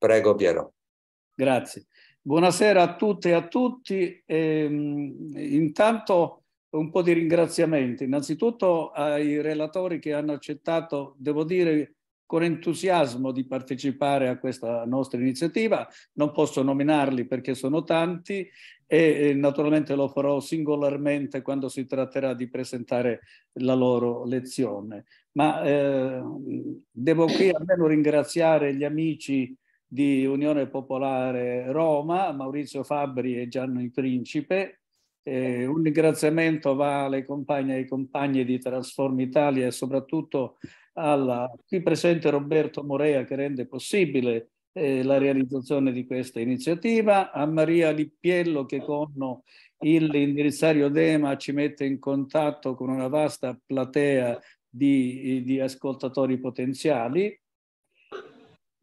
Prego Piero. Grazie. Buonasera a tutte e a tutti. E, ehm, intanto un po' di ringraziamenti. Innanzitutto ai relatori che hanno accettato, devo dire, con entusiasmo di partecipare a questa nostra iniziativa. Non posso nominarli perché sono tanti e naturalmente lo farò singolarmente quando si tratterà di presentare la loro lezione. Ma eh, devo qui almeno ringraziare gli amici di Unione Popolare Roma, Maurizio Fabbri e Gianni Principe. Eh, un ringraziamento va alle compagne e ai compagni di Transform Italia e soprattutto al qui presente Roberto Morea che rende possibile eh, la realizzazione di questa iniziativa, a Maria Lippiello che con l'indirizzario DEMA ci mette in contatto con una vasta platea di, di ascoltatori potenziali,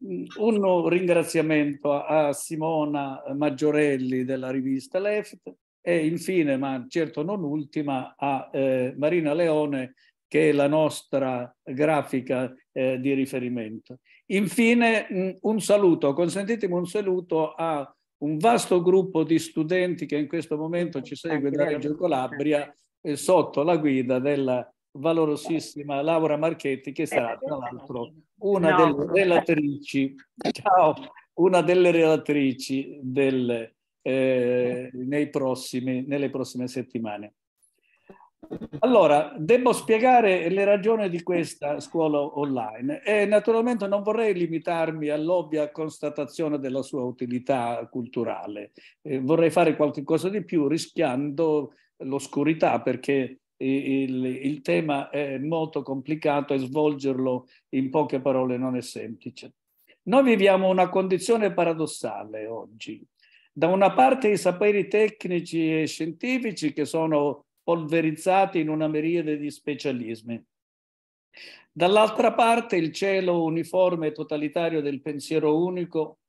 Mm, un ringraziamento a Simona Maggiorelli della rivista Left e infine, ma certo non ultima, a eh, Marina Leone che è la nostra grafica eh, di riferimento. Infine mh, mm, un saluto, consentitemi un saluto a un vasto gruppo di studenti che in questo momento ci segue da Reggio Calabria eh, sotto la guida della valorosissima Laura Marchetti, che eh, sarà tra l'altro una delle relatrici, ciao, una delle relatrici del, eh, nei prossimi, nelle prossime settimane. Allora, devo spiegare le ragioni di questa scuola online e naturalmente non vorrei limitarmi all'ovvia constatazione della sua utilità culturale. Eh, vorrei fare qualcosa di più rischiando l'oscurità perché il, il tema è molto complicato e svolgerlo in poche parole non è semplice. Noi viviamo una condizione paradossale oggi. Da una parte i saperi tecnici e scientifici che sono polverizzati in una miriade di specialismi. Dall'altra parte il cielo uniforme e totalitario del pensiero unico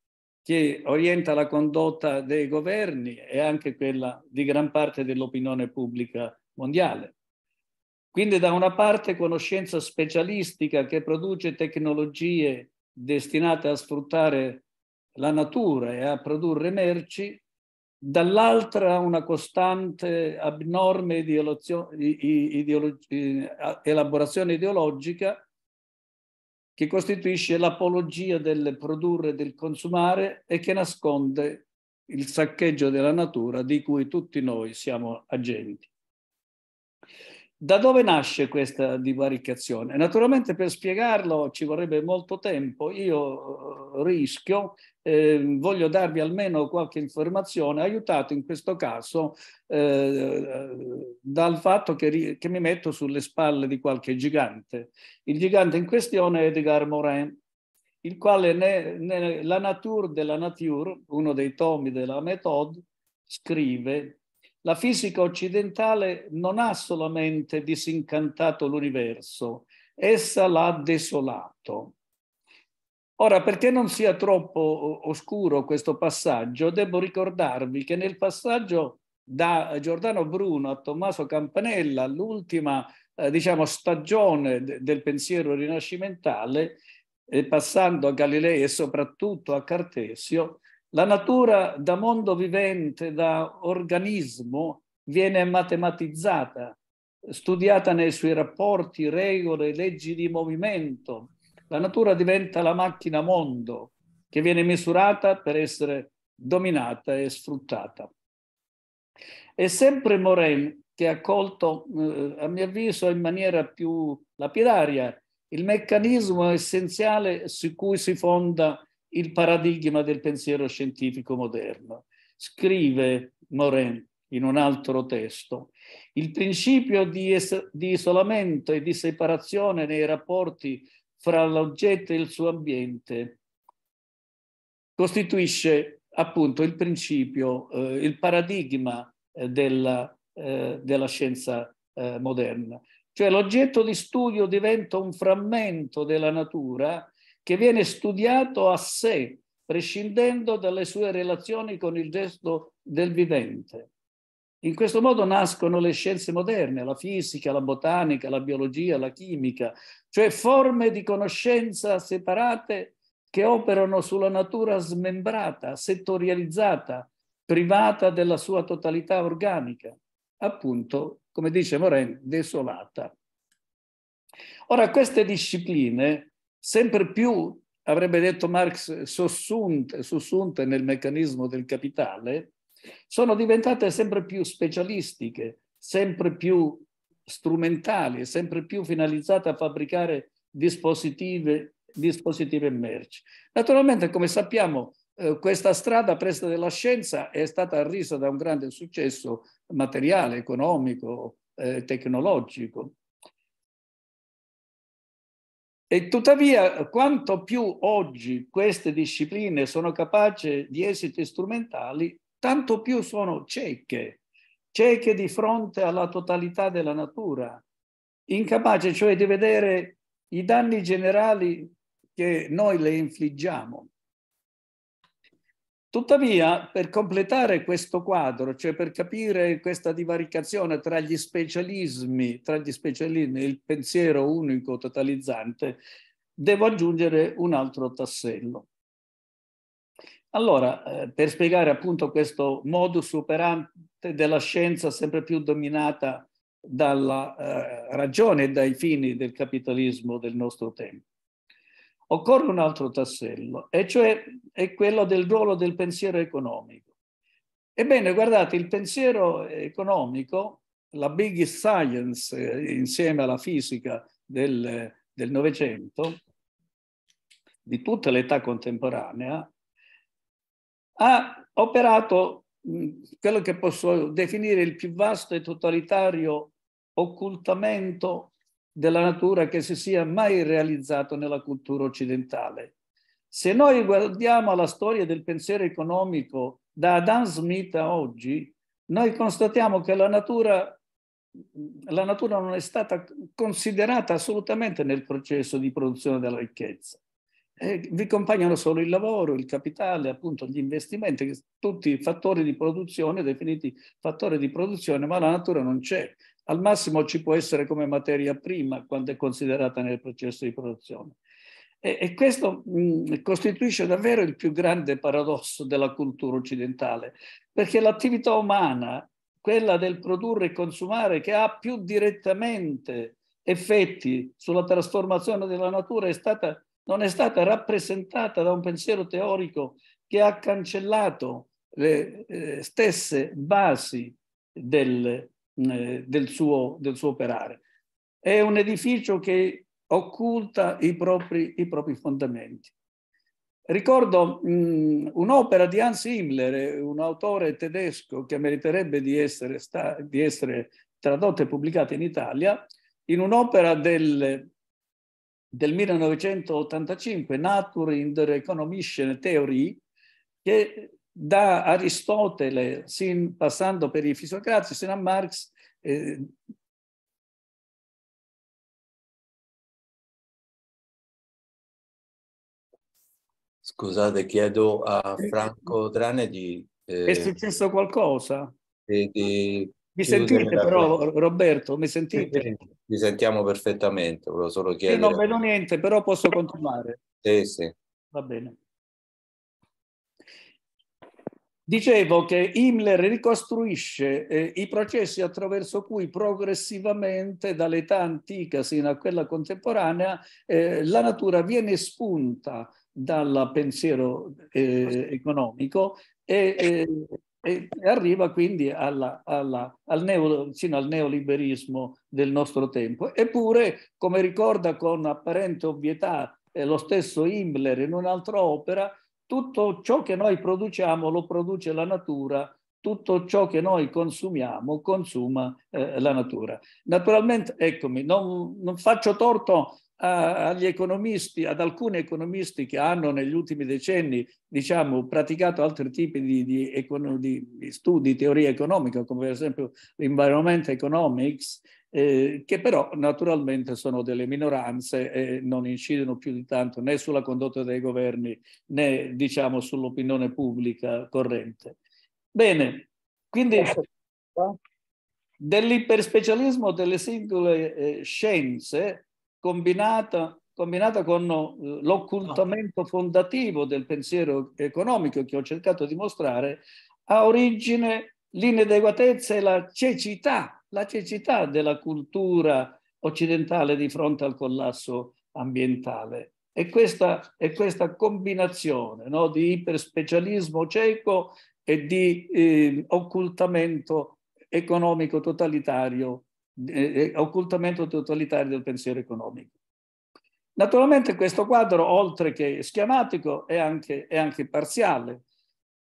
che orienta la condotta dei governi e anche quella di gran parte dell'opinione pubblica mondiale. Quindi da una parte conoscenza specialistica che produce tecnologie destinate a sfruttare la natura e a produrre merci, dall'altra una costante abnorme ideologio- ideolog- elaborazione ideologica che costituisce l'apologia del produrre e del consumare e che nasconde il saccheggio della natura di cui tutti noi siamo agenti. Da dove nasce questa divaricazione? Naturalmente per spiegarlo ci vorrebbe molto tempo, io eh, rischio, eh, voglio darvi almeno qualche informazione, aiutato in questo caso eh, eh dal fatto che, che mi metto sulle spalle di qualche gigante. Il gigante in questione è Edgar Morin, il quale nella Nature della Nature, uno dei tomi della Méthode, scrive la fisica occidentale non ha solamente disincantato l'universo, essa l'ha desolato. Ora, perché non sia troppo oscuro questo passaggio, devo ricordarvi che nel passaggio da Giordano Bruno a Tommaso Campanella, l'ultima eh, diciamo, stagione de- del pensiero rinascimentale, eh, passando a Galilei e soprattutto a Cartesio, la natura da mondo vivente, da organismo, viene matematizzata, studiata nei suoi rapporti, regole, leggi di movimento. La natura diventa la macchina mondo che viene misurata per essere dominata e sfruttata. È sempre Moren che ha colto, eh, a mio avviso, in maniera più lapidaria il meccanismo essenziale su cui si fonda il paradigma del pensiero scientifico moderno. Scrive Morin in un altro testo, il principio di, es- di isolamento e di separazione nei rapporti fra l'oggetto e il suo ambiente costituisce appunto il principio, eh, il paradigma eh, della, eh, della, scienza eh, moderna. Cioè l'oggetto di studio diventa un frammento della natura che viene studiato a sé, prescindendo dalle sue relazioni con il gesto del vivente. In questo modo nascono le scienze moderne, la fisica, la botanica, la biologia, la chimica, cioè forme di conoscenza separate che operano sulla natura smembrata, settorializzata, privata della sua totalità organica, appunto, come dice Moren, desolata. Ora, queste discipline sempre più, avrebbe detto Marx, sussunte, sussunte nel meccanismo del capitale, sono diventate sempre più specialistiche, sempre più strumentali, sempre più finalizzate a fabbricare dispositivi e merci. Naturalmente, come sappiamo, eh, questa strada presa della scienza è stata arrisa da un grande successo materiale, economico, eh, tecnologico. E tuttavia, quanto più oggi queste discipline sono capaci di esiti strumentali, tanto più sono cieche, cieche di fronte alla totalità della natura, incapace cioè di vedere i danni generali che noi le infliggiamo. Tuttavia, per completare questo quadro, cioè per capire questa divaricazione tra gli specialismi, tra gli specialismi e il pensiero unico totalizzante, devo aggiungere un altro tassello. Allora, eh, per spiegare appunto questo modus operante della scienza sempre più dominata dalla eh, ragione e dai fini del capitalismo del nostro tempo occorre un altro tassello, e cioè è quello del ruolo del pensiero economico. Ebbene, guardate, il pensiero economico, la big science eh, insieme alla fisica del Novecento, di tutta l'età contemporanea, ha operato quello che posso definire il più vasto e totalitario occultamento della natura che si sia mai realizzato nella cultura occidentale. Se noi guardiamo alla storia del pensiero economico da Adam Smith a oggi, noi constatiamo che la natura, la natura non è stata considerata assolutamente nel processo di produzione della ricchezza. Eh, vi accompagnano solo il lavoro, il capitale, appunto gli investimenti, tutti i fattori di produzione, definiti fattori di produzione, ma la natura non c'è. Al massimo ci può essere come materia prima quando è considerata nel processo di produzione. E, e questo mh, costituisce davvero il più grande paradosso della cultura occidentale, perché l'attività umana, quella del produrre e consumare, che ha più direttamente effetti sulla trasformazione della natura, è stata, non è stata rappresentata da un pensiero teorico che ha cancellato le eh, stesse basi del eh, del, suo, del, suo, operare. È un edificio che occulta i propri, i propri fondamenti. Ricordo un'opera di Hans Himmler, un autore tedesco che meriterebbe di essere, di essere tradotta e pubblicata in Italia, in un'opera del, del 1985, Nature in der Economischen Theorie, che da Aristotele, sin, passando per i fisiocratici, sino a Marx, eh, Scusate, chiedo a eh, Franco Trane di... Eh, è successo qualcosa? Di, di mi sentite però, parte. Roberto? Mi sentite? Mi sentiamo perfettamente, volevo solo chiedere... Io non vedo niente, però posso continuare. Sì, sì. Va bene. Dicevo che Himmler ricostruisce eh, i processi attraverso cui progressivamente dall'età antica sino a quella contemporanea eh, la natura viene espunta dal pensiero eh, economico e, e, arriva quindi alla, alla, al neo, fino al neoliberismo del nostro tempo. Eppure, come ricorda con apparente ovvietà eh, lo stesso Himmler in un'altra opera, tutto ciò che noi produciamo lo produce la natura, tutto ciò che noi consumiamo consuma eh, la natura. Naturalmente, eccomi, non, non faccio torto a, agli economisti, ad alcuni economisti che hanno negli ultimi decenni, diciamo, praticato altri tipi di, di, di, di studi, teoria economica, come per esempio l'environment economics, eh, che però naturalmente sono delle minoranze e non incidono più di tanto né sulla condotta dei governi né diciamo sull'opinione pubblica corrente. Bene, quindi dell'iperspecialismo delle singole eh, scienze combinata combinata con eh, l'occultamento fondativo del pensiero economico che ho cercato di mostrare, ha origine l'inadeguatezza e la cecità la cecità della cultura occidentale di fronte al collasso ambientale. E questa, e questa combinazione no, di iperspecialismo cieco e di eh, occultamento economico totalitario, eh, eh, occultamento totalitario del pensiero economico. Naturalmente questo quadro, oltre che schematico, è anche, è anche parziale,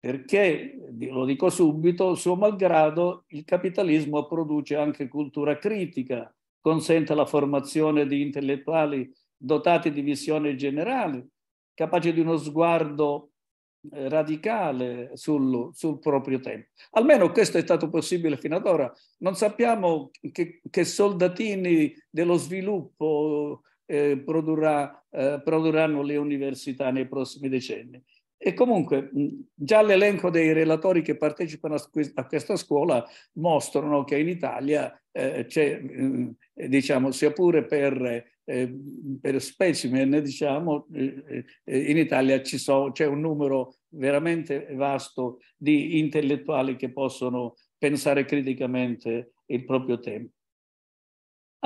perché, lo dico subito, suo malgrado il capitalismo produce anche cultura critica, consente la formazione di intellettuali dotati di visione generale, capaci di uno sguardo eh, radicale sul, sul, proprio tempo. Almeno questo è stato possibile fino ad ora. Non sappiamo che, che soldatini dello sviluppo eh, produrrà, eh, produrranno le università nei prossimi decenni. E comunque già l'elenco dei relatori che partecipano a questa scuola mostrano che in Italia eh, c'è, eh, diciamo, sia pure per, eh, per specimen, diciamo, eh, eh, in Italia so, c'è un numero veramente vasto di intellettuali che possono pensare criticamente il proprio tempo.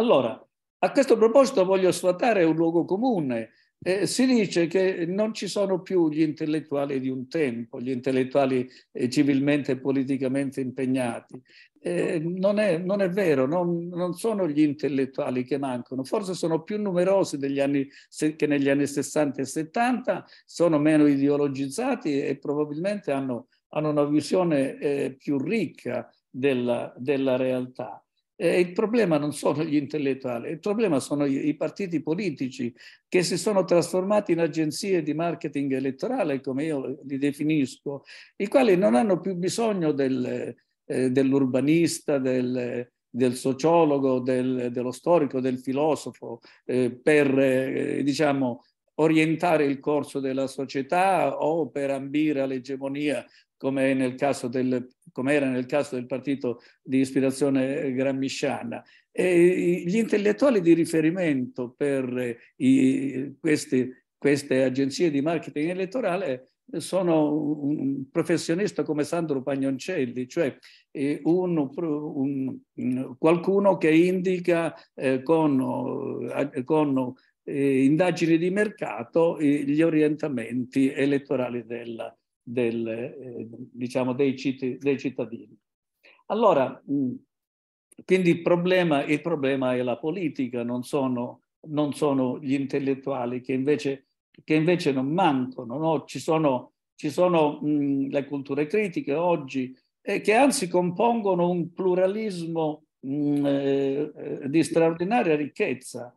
Allora, a questo proposito voglio sfatare un luogo comune eh, si dice che non ci sono più gli intellettuali di un tempo, gli intellettuali eh, civilmente e politicamente impegnati. Eh, non, è, non, è, vero, non, non, sono gli intellettuali che mancano, forse sono più numerosi anni, se, che negli anni 60 e 70, sono meno ideologizzati e probabilmente hanno, hanno una visione eh, più ricca della, della realtà. Eh, il problema non sono gli intellettuali, il problema sono i, i partiti politici che si sono trasformati in agenzie di marketing elettorale, come io li definisco, i quali non hanno più bisogno del, eh, dell'urbanista, del, del sociologo, del, dello storico, del filosofo, eh, per eh, diciamo, orientare il corso della società o per ambire all'egemonia come, nel del, come era nel caso del partito di ispirazione grammisciana. E gli intellettuali di riferimento per eh, i, questi, queste agenzie di marketing elettorale sono un professionista come Sandro Pagnoncelli, cioè eh, un, un, qualcuno che indica eh, con, eh, con eh, indagini di mercato gli orientamenti elettorali della, del, eh, diciamo dei, citt dei, cittadini. Allora, mm, quindi il problema, il problema, è la politica, non sono, non sono gli intellettuali che invece, che invece non mancano. No? Ci sono, ci sono mh, mm, le culture critiche oggi eh, che anzi compongono un pluralismo mh, mm, eh, eh, di straordinaria ricchezza.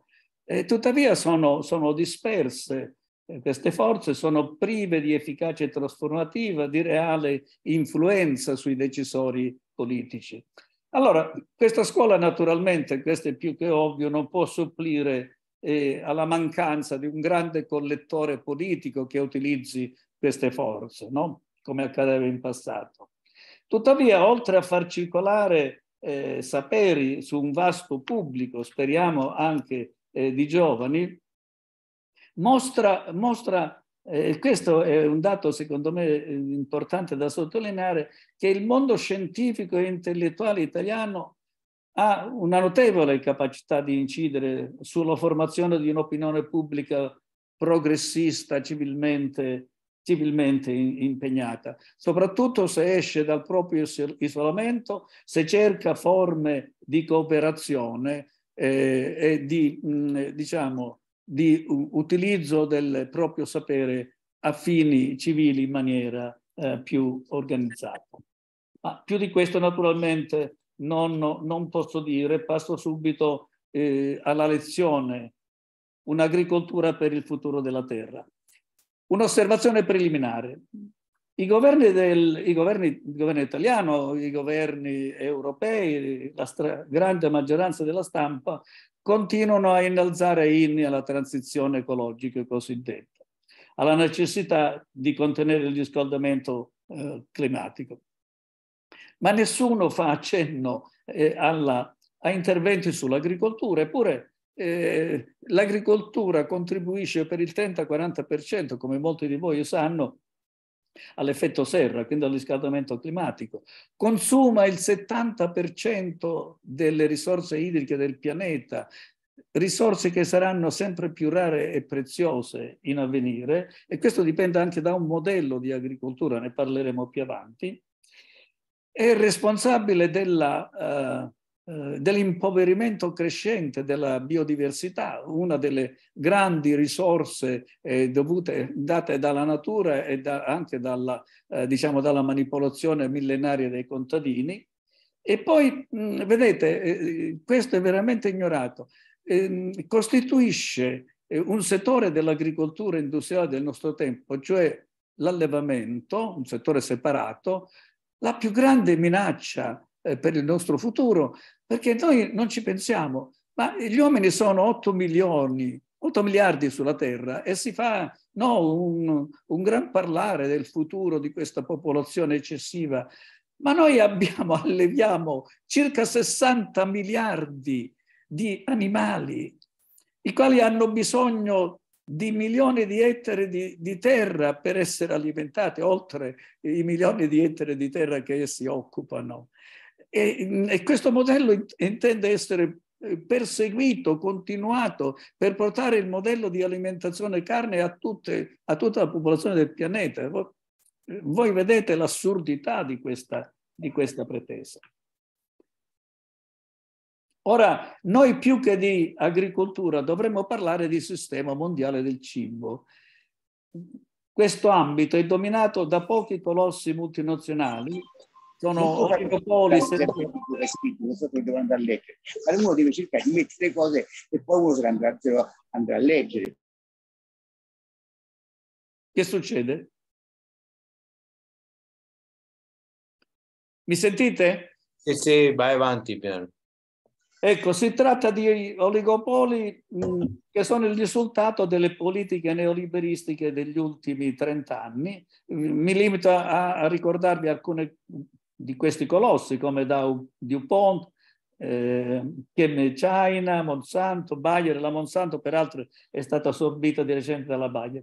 Eh, tuttavia sono, sono disperse queste forze sono prive di efficacia trasformativa, di reale influenza sui decisori politici. Allora, questa scuola naturalmente, questo è più che ovvio, non può supplire eh, alla mancanza di un grande collettore politico che utilizzi queste forze, no? come accadeva in passato. Tuttavia, oltre a far circolare eh, saperi su un vasto pubblico, speriamo anche eh, di giovani, mostra, mostra eh, questo è un dato secondo me eh, importante da sottolineare, che il mondo scientifico e intellettuale italiano ha una notevole capacità di incidere sulla formazione di un'opinione pubblica progressista, civilmente, civilmente impegnata, soprattutto se esce dal proprio isolamento, se cerca forme di cooperazione eh, e di, mh, diciamo, di utilizzo del proprio sapere a fini civili in maniera eh, più organizzata. Ma più di questo naturalmente non, non posso dire, passo subito eh, alla lezione Un'agricoltura per il futuro della terra. Un'osservazione preliminare. I governi, del, i governi, il governo italiano, i governi europei, la grande maggioranza della stampa continuano a innalzare inni alla transizione ecologica cosiddetta, alla necessità di contenere il riscaldamento eh, climatico. Ma nessuno fa accenno eh, alla, a interventi sull'agricoltura, eppure eh, l'agricoltura contribuisce per il 30-40%, come molti di voi sanno, all'effetto serra, quindi al riscaldamento climatico, consuma il 70% delle risorse idriche del pianeta, risorse che saranno sempre più rare e preziose in avvenire e questo dipende anche da un modello di agricoltura, ne parleremo più avanti, è responsabile della eh, eh, dell'impoverimento crescente della biodiversità, una delle grandi risorse eh, dovute, date dalla natura e da, anche dalla, eh, diciamo, dalla, manipolazione millenaria dei contadini. E poi, mh, mm, vedete, eh, questo è veramente ignorato, ehm, costituisce eh, un settore dell'agricoltura industriale del nostro tempo, cioè l'allevamento, un settore separato, la più grande minaccia eh, per il nostro futuro perché noi non ci pensiamo, ma gli uomini sono 8 milioni, 8 miliardi sulla Terra e si fa no, un, un gran parlare del futuro di questa popolazione eccessiva, ma noi abbiamo, alleviamo circa 60 miliardi di animali, i quali hanno bisogno di milioni di ettari di, di, terra per essere alimentati, oltre i milioni di ettari di terra che essi occupano. E, mm, e questo modello intende essere eh, perseguito, continuato per portare il modello di alimentazione carne a, tutte, a tutta la popolazione del pianeta. Voi, vedete l'assurdità di questa, di questa pretesa. Ora, noi più che di agricoltura dovremmo parlare di sistema mondiale del cibo. Questo ambito è dominato da pochi colossi multinazionali sono oligopoli. Se... So che devo andare a leggere, ma uno deve cercare di mettere le cose e poi uno se le andrà, se lo andrà a leggere. Che succede? Mi sentite? Sì, sì, vai avanti piano. Ecco, si tratta di oligopoli mm, che sono il risultato delle politiche neoliberistiche degli ultimi trent'anni. Mm, mi limito a ricordarvi alcune di questi colossi come Dow, DuPont, eh, Chem China, Monsanto, Bayer. La Monsanto peraltro è stata assorbita di recente dalla Bayer.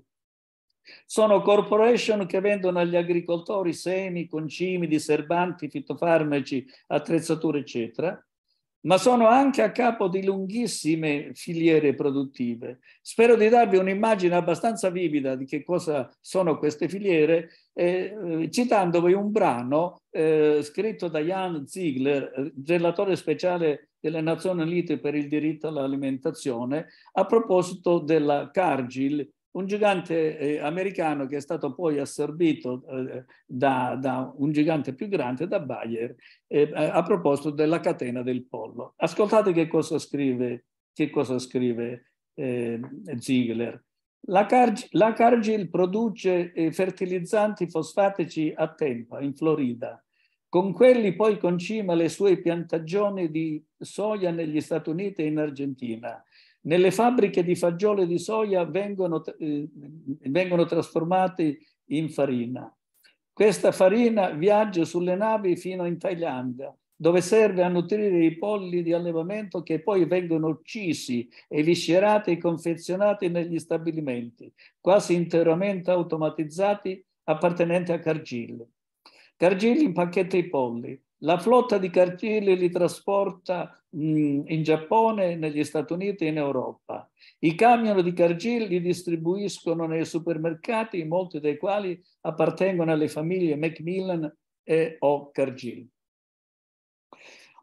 Sono corporation che vendono agli agricoltori semi, concimi, diserbanti, fitofarmaci, attrezzature, eccetera ma sono anche a capo di lunghissime filiere produttive. Spero di darvi un'immagine abbastanza vivida di che cosa sono queste filiere, eh, eh citandovi un brano eh, scritto da Jan Ziegler, relatore speciale delle Nazioni Unite per il diritto all'alimentazione, a proposito della Cargill un gigante eh, americano che è stato poi assorbito eh, da, da, un gigante più grande, da Bayer, eh, eh a proposito della catena del pollo. Ascoltate che cosa scrive, che cosa scrive eh, Ziegler. La, Carg- la Cargill produce eh, fertilizzanti fosfatici a tempo in Florida. Con quelli poi concima le sue piantagioni di soia negli Stati Uniti e in Argentina nelle fabbriche di e di soia vengono, eh, vengono trasformate in farina. Questa farina viaggia sulle navi fino in Thailandia, dove serve a nutrire i polli di allevamento che poi vengono uccisi, eviscerati e confezionati negli stabilimenti, quasi interamente automatizzati appartenenti a Cargill. Cargill impacchetta i polli, la flotta di Cartier li trasporta mm, in Giappone, negli Stati Uniti e in Europa. I camion di Cargill li distribuiscono nei supermercati, molti dei quali appartengono alle famiglie Macmillan e o Cargill.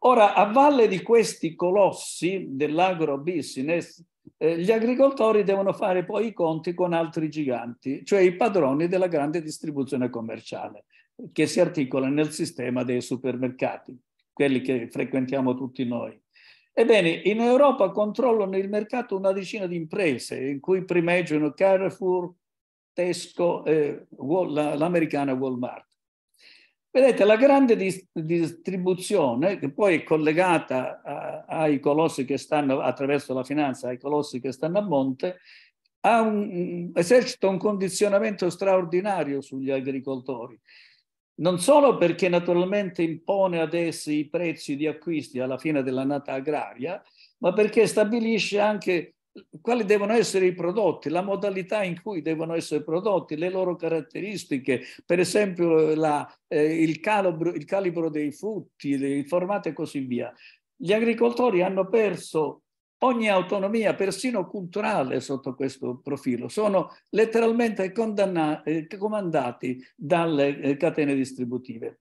Ora, a valle di questi colossi dell'agrobusiness, eh, gli agricoltori devono fare poi i conti con altri giganti, cioè i padroni della grande distribuzione commerciale che si articola nel sistema dei supermercati, quelli che frequentiamo tutti noi. Ebbene, in Europa controllano il mercato una decina di imprese, in cui primeggiano Carrefour, Tesco, eh, l'americana Walmart. Vedete, la grande distribuzione, che poi è collegata ai colossi che stanno, attraverso la finanza, ai colossi che stanno a monte, un, esercita un condizionamento straordinario sugli agricoltori non solo perché naturalmente impone ad essi i prezzi di acquisti alla fine dell'annata agraria, ma perché stabilisce anche quali devono essere i prodotti, la modalità in cui devono essere prodotti, le loro caratteristiche, per esempio la, eh, il, calibro, il calibro dei frutti, le formate e così via. Gli agricoltori hanno perso ogni autonomia, persino culturale, sotto questo profilo. Sono letteralmente eh, comandati dalle eh, catene distributive.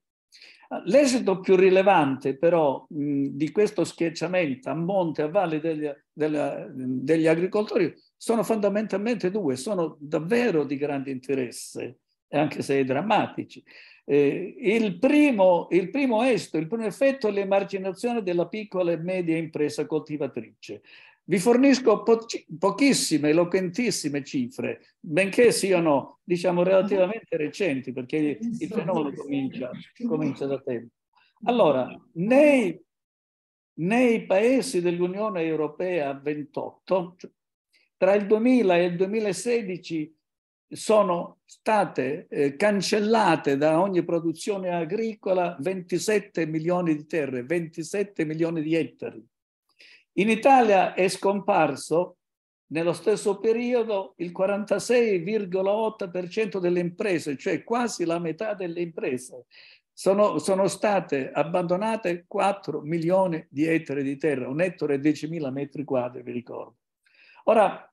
L'esito più rilevante però mh, di questo schiacciamento a monte, a valle degli, della, degli, agricoltori sono fondamentalmente due, sono davvero di grande interesse, anche se drammatici. Eh, il, primo, il primo esto, il primo effetto è l'emarginazione della piccola e media impresa coltivatrice. Vi fornisco po- pochissime, eloquentissime cifre, benché siano, diciamo, relativamente recenti, perché il fenomeno comincia, comincia da tempo. Allora, nei, nei paesi dell'Unione Europea 28, tra il 2000 e il 2016 sono state eh, cancellate da ogni produzione agricola 27 milioni di terre, 27 milioni di ettari. In Italia è scomparso nello stesso periodo il 46,8% delle imprese, cioè quasi la metà delle imprese. Sono, sono, state abbandonate 4 milioni di ettari di terra, un ettaro e 10.000 metri quadri, vi ricordo. Ora,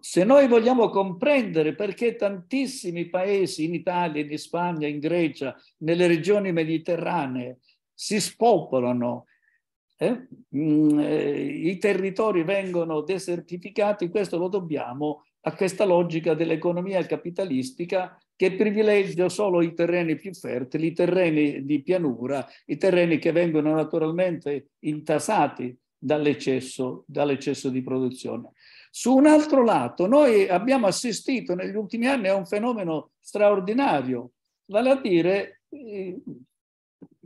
se noi vogliamo comprendere perché tantissimi paesi in Italia, in Spagna, in Grecia, nelle regioni mediterranee si spopolano, eh? Mm, eh? i territori vengono desertificati, questo lo dobbiamo a questa logica dell'economia capitalistica che privilegia solo i terreni più fertili, i terreni di pianura, i terreni che vengono naturalmente intasati dall'eccesso, dall di produzione. Su un altro lato, noi abbiamo assistito negli ultimi anni a un fenomeno straordinario, vale a dire eh,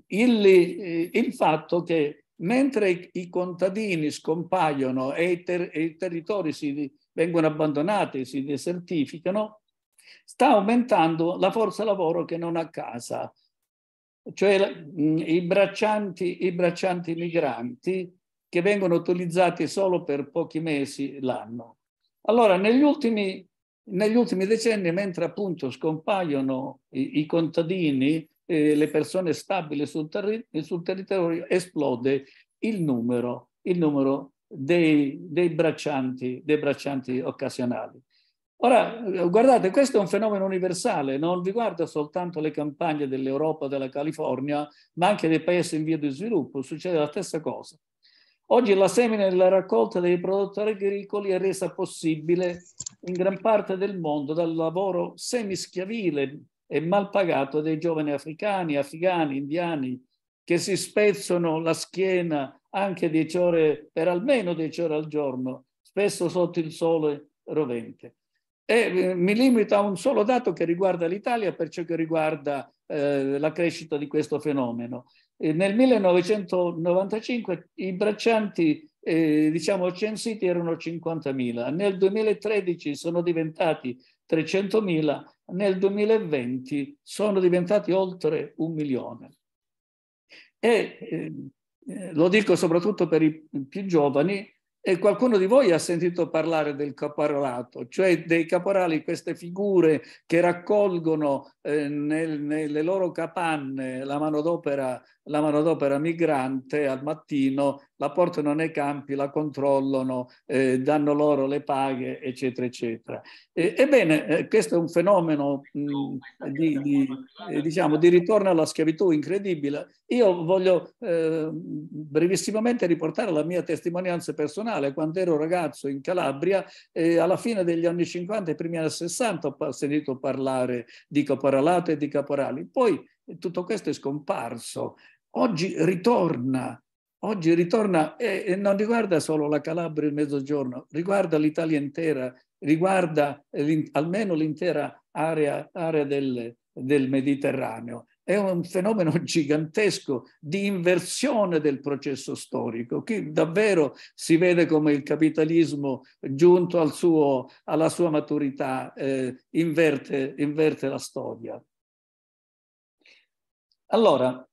il, eh, il, fatto che mentre i, contadini scompaiono e i, ter, e i territori si, vengono abbandonati, si desertificano, sta aumentando la forza lavoro che non ha casa, cioè mm, i, braccianti, i braccianti migranti che vengono utilizzati solo per pochi mesi l'anno. Allora, negli ultimi, negli ultimi decenni, mentre appunto scompaiono i, i contadini, eh, le persone stabili sul, terri sul, territorio, esplode il numero, il numero dei, dei, braccianti, dei braccianti occasionali. Ora, guardate, questo è un fenomeno universale, non riguarda soltanto le campagne dell'Europa, della California, ma anche dei paesi in via di sviluppo, succede la stessa cosa. Oggi la semina e la raccolta dei prodotti agricoli è resa possibile in gran parte del mondo dal lavoro semischiavile e mal pagato dei giovani africani, afghani, indiani, che si spezzano la schiena anche 10 ore, per almeno 10 ore al giorno, spesso sotto il sole rovente. E eh, mi limito a un solo dato che riguarda l'Italia per ciò che riguarda eh, la crescita di questo fenomeno nel 1995 i braccianti eh, diciamo, censiti erano 50.000, nel 2013 sono diventati 300.000, nel 2020 sono diventati oltre un milione. E eh, eh, lo dico soprattutto per i più giovani, e qualcuno di voi ha sentito parlare del caporalato, cioè dei caporali, queste figure che raccolgono eh, nel, nelle loro capanne la manodopera, la manodopera migrante al mattino, la portano nei campi, la controllano, eh, danno loro le paghe, eccetera, eccetera. E, ebbene, eh, questo è un fenomeno mh, di, di, eh, diciamo, di, ritorno alla schiavitù incredibile. Io voglio eh, brevissimamente riportare la mia testimonianza personale. Quando ero ragazzo in Calabria, alla fine degli anni 50 e primi anni 60 ho sentito parlare di caporalato caporalato e di caporali. Poi eh, tutto questo è scomparso. Oggi ritorna, oggi ritorna e, e non riguarda solo la Calabria e il Mezzogiorno, riguarda l'Italia intera, riguarda almeno l'intera area, area del, del Mediterraneo è un fenomeno gigantesco di inversione del processo storico. Qui davvero si vede come il capitalismo, giunto al suo, alla sua maturità, eh, inverte, inverte la storia. Allora,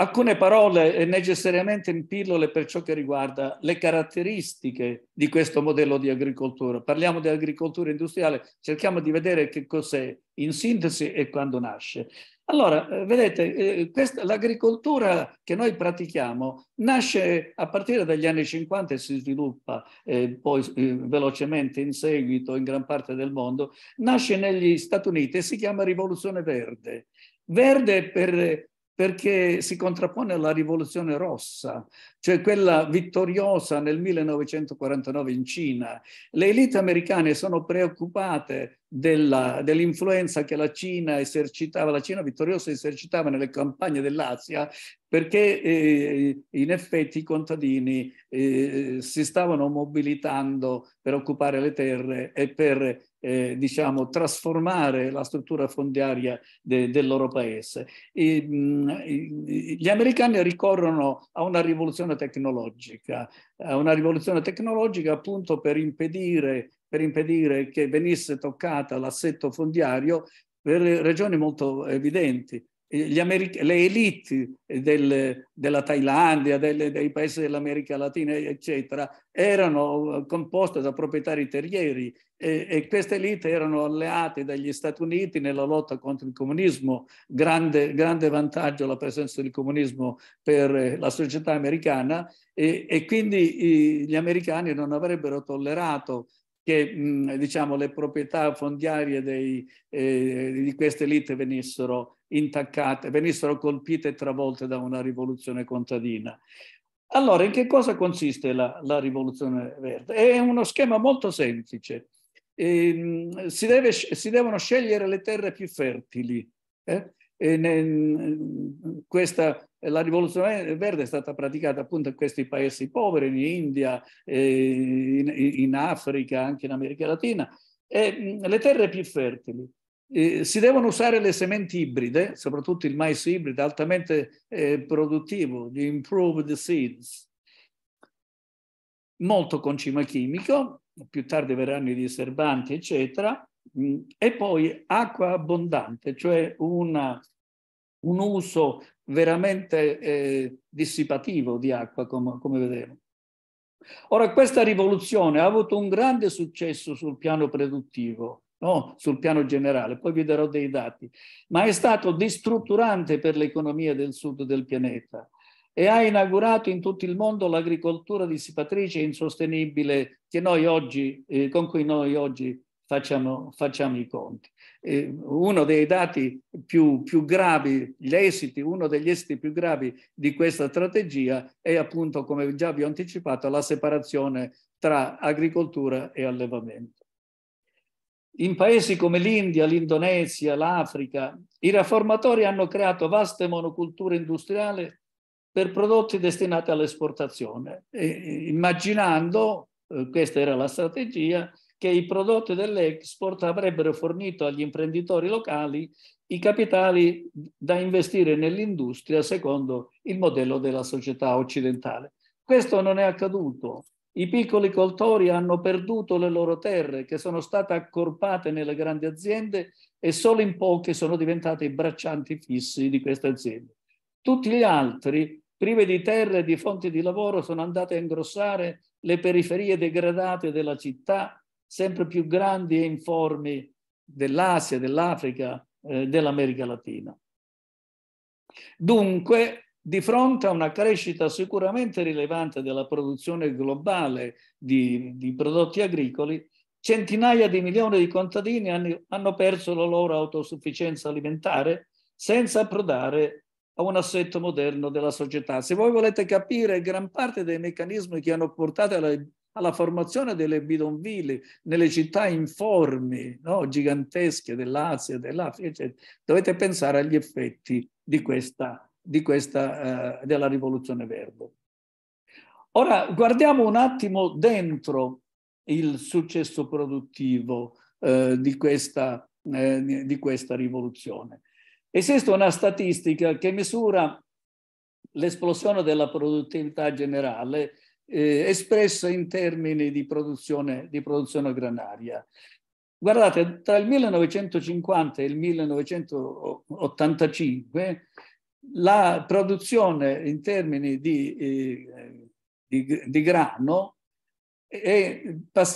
Alcune parole necessariamente in pillole per ciò che riguarda le caratteristiche di questo modello di agricoltura. Parliamo di agricoltura industriale, cerchiamo di vedere che cos'è in sintesi e quando nasce. Allora, eh, vedete, eh, questa, l'agricoltura che noi pratichiamo nasce a partire dagli anni 50 e si sviluppa eh, poi eh, velocemente in seguito in gran parte del mondo, nasce negli Stati Uniti e si chiama rivoluzione verde. Verde per perché si contrappone alla rivoluzione rossa, cioè quella vittoriosa nel 1949 in Cina. Le elite americane sono preoccupate della, dell'influenza che la Cina esercitava, la Cina vittoriosa esercitava nelle campagne dell'Asia, perché eh, in effetti i contadini eh, si stavano mobilitando per occupare le terre e per eh, diciamo, trasformare la struttura fondiaria de, del loro paese. E, mh, gli americani ricorrono a una rivoluzione tecnologica, a una rivoluzione tecnologica appunto per impedire, per impedire che venisse toccata l'assetto fondiario per ragioni molto evidenti. Ameri- le elite del, della Thailandia, del, dei paesi dell'America Latina, eccetera, erano composte da proprietari terrieri e, e, queste elite erano alleate dagli Stati Uniti nella lotta contro il comunismo, grande, grande vantaggio la presenza del comunismo per eh, la società americana e, e quindi i, gli americani non avrebbero tollerato che mh, diciamo, le proprietà fondiarie dei, eh, di queste elite venissero intaccate, venissero colpite e travolte da una rivoluzione contadina. Allora, in che cosa consiste la, la rivoluzione verde? È uno schema molto semplice eh, si, deve, si, devono scegliere le terre più fertili. Eh? Nel, questa, la rivoluzione verde è stata praticata appunto in questi paesi poveri, in India, eh, in, in, Africa, anche in America Latina, e mh, le terre più fertili. Eh, si devono usare le sementi ibride, soprattutto il mais ibrido, altamente eh, produttivo, di improved seeds, molto con cima chimico, più tardi verranno i diserbanti, eccetera, mm, e poi acqua abbondante, cioè una, un uso veramente eh, dissipativo di acqua, come, come vedremo. Ora, questa rivoluzione ha avuto un grande successo sul piano produttivo, no? sul piano generale, poi vi darò dei dati, ma è stato distrutturante per l'economia del sud del pianeta e ha inaugurato in tutto il mondo l'agricoltura dissipatrice e insostenibile oggi, eh, con cui noi oggi facciamo, facciamo i conti. Eh, uno dei dati più, più gravi, esiti, uno degli esiti più gravi di questa strategia è appunto, come già vi ho anticipato, la separazione tra agricoltura e allevamento. In paesi come l'India, l'Indonesia, l'Africa, i rafformatori hanno creato vaste monoculture industriali per prodotti destinati all'esportazione, immaginando, eh, questa era la strategia, che i prodotti dell'export avrebbero fornito agli imprenditori locali i capitali da investire nell'industria secondo il modello della società occidentale. Questo non è accaduto. I piccoli coltori hanno perduto le loro terre che sono state accorpate nelle grandi aziende e solo in pochi sono diventati i braccianti fissi di queste aziende. Tutti gli altri, prive di terre e di fonti di lavoro, sono andati a ingrossare le periferie degradate della città, sempre più grandi e informi dell'Asia, dell'Africa, eh, dell'America Latina. Dunque, di fronte a una crescita sicuramente rilevante della produzione globale di, di prodotti agricoli, centinaia di milioni di contadini hanno, hanno perso la loro autosufficienza alimentare senza approdare a un assetto moderno della società. Se voi volete capire gran parte dei meccanismi che hanno portato alla, alla formazione delle bidonville nelle città informi, no? gigantesche dell'Asia, dell'Africa, eccetera, dovete pensare agli effetti di questa, di questa eh, della rivoluzione verde. Ora guardiamo un attimo dentro il successo produttivo eh, di, questa, eh, di questa rivoluzione. Esiste una statistica che misura l'esplosione della produttività generale eh, espressa in termini di produzione, di produzione granaria. Guardate, tra il 1950 e il 1985 la produzione in termini di, eh, di, di grano è,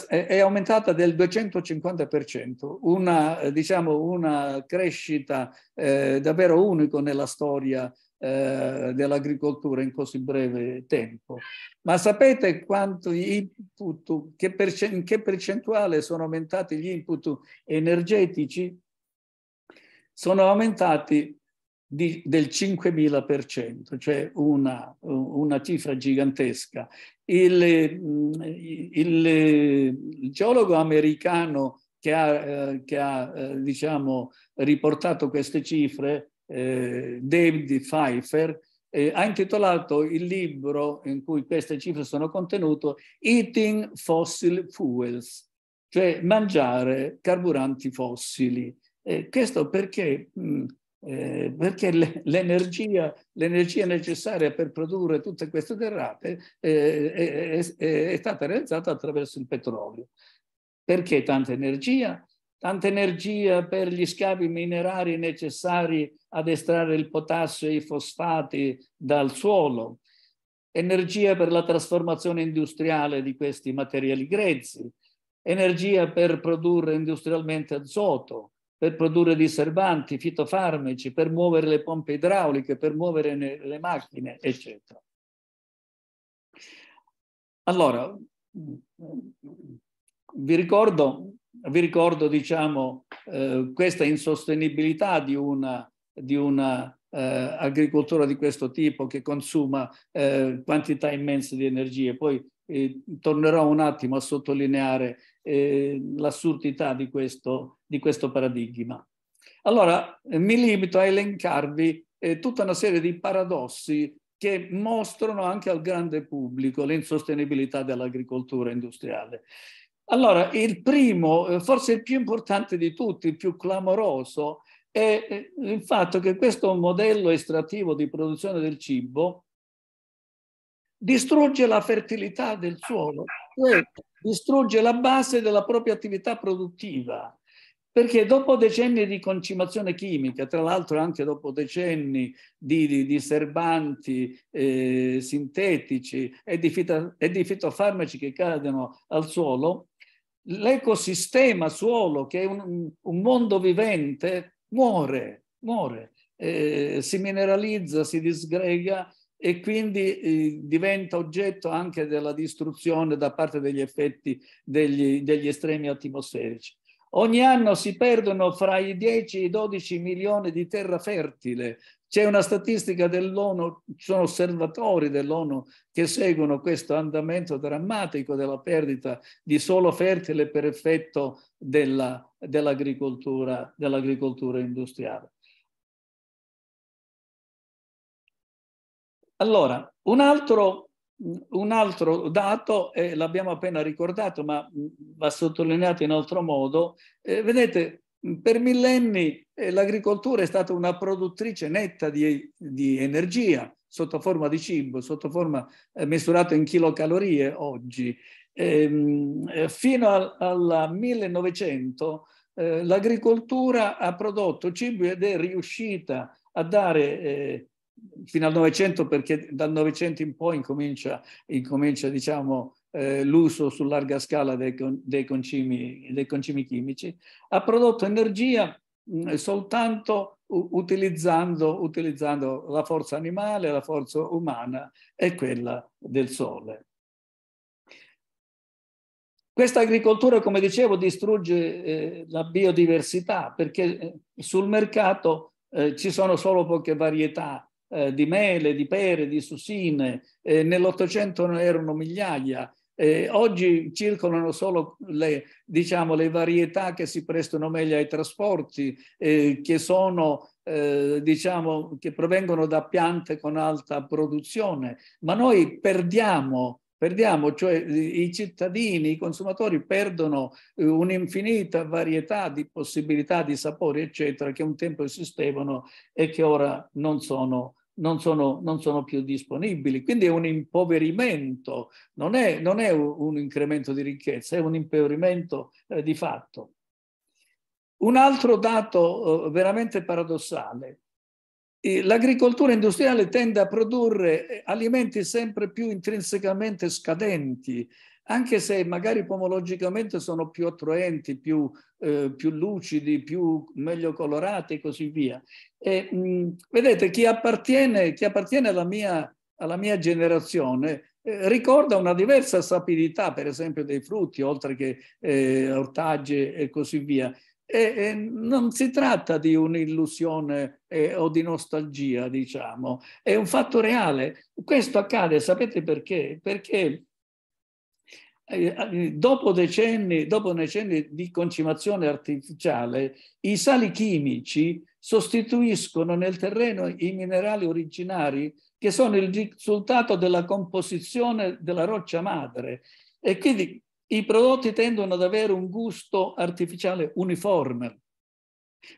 è, aumentata del 250%, una, eh, diciamo, una crescita eh, davvero unica nella storia eh, dell'agricoltura in così breve tempo. Ma sapete quanto input, che in che percentuale sono aumentati gli input energetici? Sono aumentati di, del 5.000%, cioè una, una cifra gigantesca. Il, mm, il, il, geologo americano che ha, eh, che ha eh, diciamo, riportato queste cifre, eh, David Pfeiffer, eh, ha intitolato il libro in cui queste cifre sono contenute Eating Fossil Fuels, cioè mangiare carburanti fossili. Eh, questo perché mh, mm, eh, perché l'energia, necessaria per produrre tutte queste derrate eh, è, è, è, stata realizzata attraverso il petrolio. Perché tanta energia? Tanta energia per gli scavi minerari necessari ad estrarre il potassio e i fosfati dal suolo, energia per la trasformazione industriale di questi materiali grezzi, energia per produrre industrialmente azoto, per produrre diserbanti, fitofarmaci, per muovere le pompe idrauliche, per muovere le macchine, eccetera. Allora, vi ricordo, vi ricordo diciamo, eh, questa insostenibilità di una, di una eh, agricoltura di questo tipo che consuma eh, quantità immense di energie. Poi eh, tornerò un attimo a sottolineare eh, l'assurdità di questo, di questo paradigma. Allora eh, mi limito a elencarvi eh, tutta una serie di paradossi che mostrano anche al grande pubblico l'insostenibilità dell'agricoltura industriale. Allora, il primo, eh, forse il più importante di tutti, il più clamoroso, è eh, il fatto che questo modello estrattivo di produzione del cibo distrugge la fertilità del suolo, e cioè distrugge la base della propria attività produttiva, perché dopo decenni di concimazione chimica, tra l'altro anche dopo decenni di, di, di serbanti eh, sintetici e di, fito, e di fitofarmaci che cadono al suolo, l'ecosistema suolo, che è un, un mondo vivente, muore, muore, eh, si mineralizza, si disgrega e quindi eh, diventa oggetto anche della distruzione da parte degli effetti degli, degli estremi atmosferici. Ogni anno si perdono fra i 10 e i 12 milioni di terra fertile. C'è una statistica dell'ONU, ci sono osservatori dell'ONU che seguono questo andamento drammatico della perdita di suolo fertile per effetto dell'agricoltura dell industriale. Allora, un altro, un altro dato, eh, l'abbiamo appena ricordato, ma mm, va sottolineato in altro modo, eh, vedete, mm, per millenni eh, l'agricoltura è stata una produttrice netta di, di, energia sotto forma di cibo, sotto forma eh, misurata in chilocalorie oggi. Ehm, eh, fino al, al 1900 eh, l'agricoltura ha prodotto cibo ed è riuscita a dare fino al Novecento, perché dal Novecento in poi incomincia, incomincia diciamo, eh, l'uso su larga scala dei, dei, concimi, dei, concimi, chimici, ha prodotto energia soltanto utilizzando, utilizzando la forza animale, la forza umana e quella del sole. Questa agricoltura, come dicevo, distrugge eh, la biodiversità perché eh, sul mercato eh, ci sono solo poche varietà eh, di mele, di pere, di susine, eh, nell'Ottocento erano migliaia, eh, oggi circolano solo le, diciamo, le, varietà che si prestano meglio ai trasporti, eh, che, sono, eh, diciamo, che provengono da piante con alta produzione, ma noi perdiamo perdiamo, cioè i cittadini, i consumatori perdono eh, un'infinita varietà di possibilità di sapori, eccetera, che un tempo esistevano e che ora non sono non sono, non sono, più disponibili. Quindi è un impoverimento, non è, non è un incremento di ricchezza, è un impoverimento eh, di fatto. Un altro dato eh, veramente paradossale. l'agricoltura industriale tende a produrre eh, alimenti sempre più intrinsecamente scadenti, anche se magari pomologicamente sono più attraenti, più, eh, più lucidi, più meglio colorati e così via. E, mh, mm, vedete, chi appartiene, chi appartiene alla, mia, alla, mia, generazione eh, ricorda una diversa sapidità, per esempio, dei frutti, oltre che eh, ortaggi e così via. E, e non si tratta di un'illusione eh, o di nostalgia, diciamo, è un fatto reale. Questo accade, sapete perché? Perché eh, eh, dopo decenni, dopo decenni di concimazione artificiale, i sali chimici sostituiscono nel terreno i minerali originari che sono il risultato della composizione della roccia madre e quindi i prodotti tendono ad avere un gusto artificiale uniforme.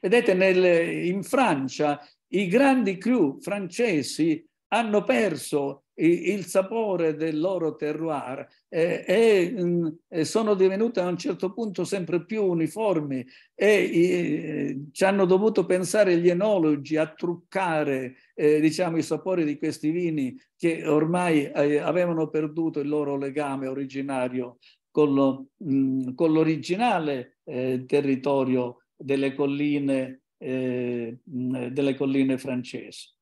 Vedete, nel, in Francia i grandi crew francesi hanno perso il sapore del loro terroir eh, e, eh, sono divenute a un certo punto sempre più uniformi e eh, ci hanno dovuto pensare gli enologi a truccare eh, diciamo, i sapori di questi vini che ormai eh, avevano perduto il loro legame originario con, lo, mh, mm, con l'originale eh, territorio delle colline, mm, delle colline francesi.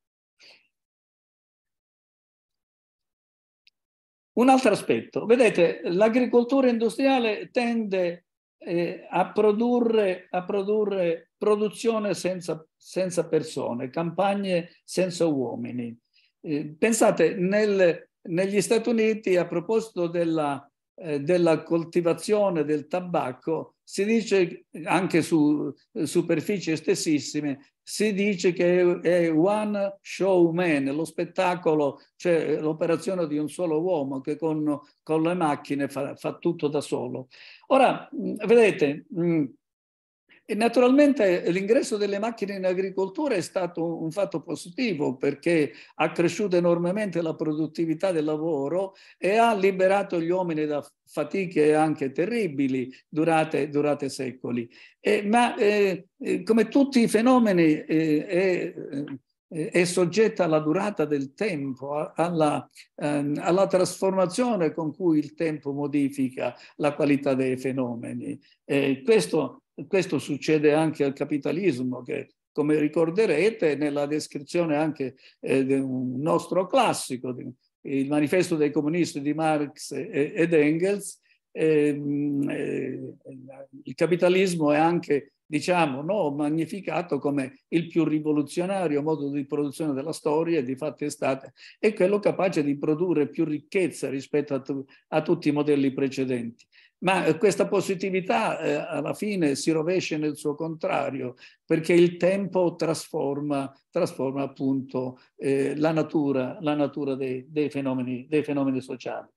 Un altro aspetto, vedete, l'agricoltura industriale tende eh, a, produrre, a, produrre, produzione senza, senza, persone, campagne senza uomini. Eh, pensate, nel, negli Stati Uniti, a proposito della, eh, della coltivazione del tabacco, si dice anche su eh, superfici estesissime si dice che è one showman, lo spettacolo, cioè eh, l'operazione di un solo uomo che con, con le macchine fa, fa, tutto da solo. Ora, mm, vedete, mm, e naturalmente l'ingresso delle macchine in agricoltura è stato un fatto positivo perché ha cresciuto enormemente la produttività del lavoro e ha liberato gli uomini da fatiche anche terribili durate, durate secoli. Eh, ma eh, come tutti i fenomeni eh, è eh, soggetta alla durata del tempo, alla, ehm, alla, trasformazione con cui il tempo modifica la qualità dei fenomeni. Eh, questo questo succede anche al capitalismo che, come ricorderete, nella descrizione anche eh, di un nostro classico, il manifesto dei comunisti di Marx ed Engels, ehm, eh, il capitalismo è anche diciamo, no, magnificato come il più rivoluzionario modo di produzione della storia e di fatto è stato, è quello capace di produrre più ricchezza rispetto a, tu, a tutti i modelli precedenti ma eh, questa positività eh, alla fine si rovescia nel suo contrario, perché il tempo trasforma, trasforma appunto eh, la natura, la natura dei, dei, fenomeni, dei, fenomeni, sociali.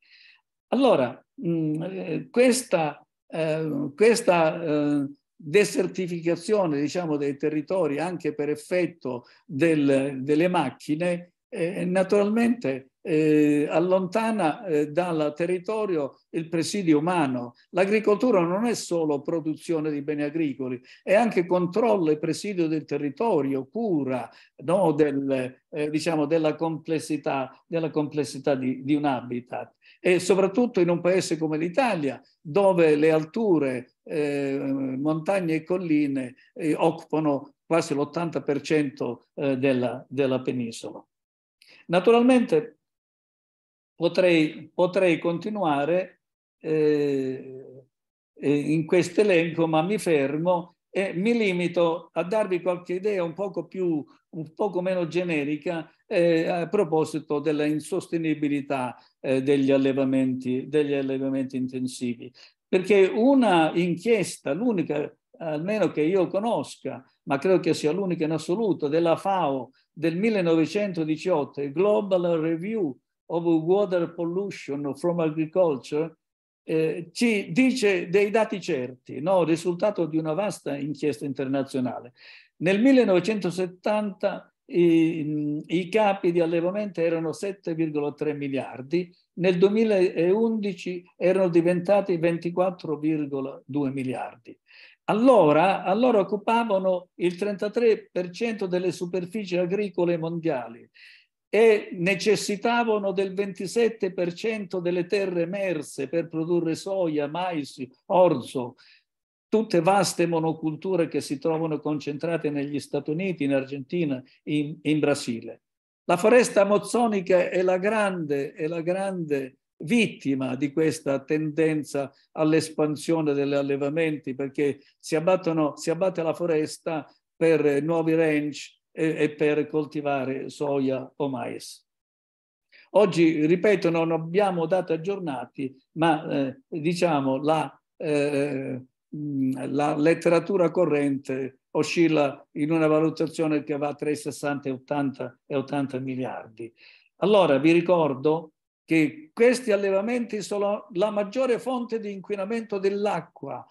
Allora, mh, mm, eh, questa, eh, questa eh, desertificazione diciamo, dei territori anche per effetto del, delle macchine, naturalmente eh, allontana eh, dal territorio il presidio umano. L'agricoltura non è solo produzione di beni agricoli, è anche controllo e presidio del territorio, cura no, del, eh, diciamo della complessità, della complessità di, di un habitat. E soprattutto in un paese come l'Italia, dove le alture, eh, montagne e colline eh, occupano quasi l'80% eh, della, della penisola. Naturalmente Potrei, potrei continuare eh, eh, in questo elenco, ma mi fermo e mi limito a darvi qualche idea un poco, più, un poco meno generica eh, a proposito della insostenibilità eh, degli, allevamenti, degli allevamenti intensivi. Perché una inchiesta, l'unica almeno che io conosca, ma credo che sia l'unica in assoluto, della FAO del 1918, Global Review of water pollution from agriculture, eh, ci dice dei dati certi, no? risultato di una vasta inchiesta internazionale. Nel 1970 i, i capi di allevamento erano 7,3 miliardi, nel 2011 erano diventati 24,2 miliardi. Allora, allora, occupavano il 33% delle superfici agricole mondiali e necessitavano del 27% delle terre emerse per produrre soia, mais, orzo, tutte vaste monoculture che si trovano concentrate negli Stati Uniti, in Argentina, in, in Brasile. La foresta amazzonica è la grande, è la grande vittima di questa tendenza all'espansione degli allevamenti perché si, abbattono, si abbatte la foresta per nuovi ranch, e, per coltivare soia o mais. Oggi, ripeto, non abbiamo dati aggiornati, ma eh, diciamo la, eh, eh la letteratura corrente oscilla in una valutazione che va tra i 60 e 80, e 80 miliardi. Allora vi ricordo che questi allevamenti sono la maggiore fonte di inquinamento dell'acqua,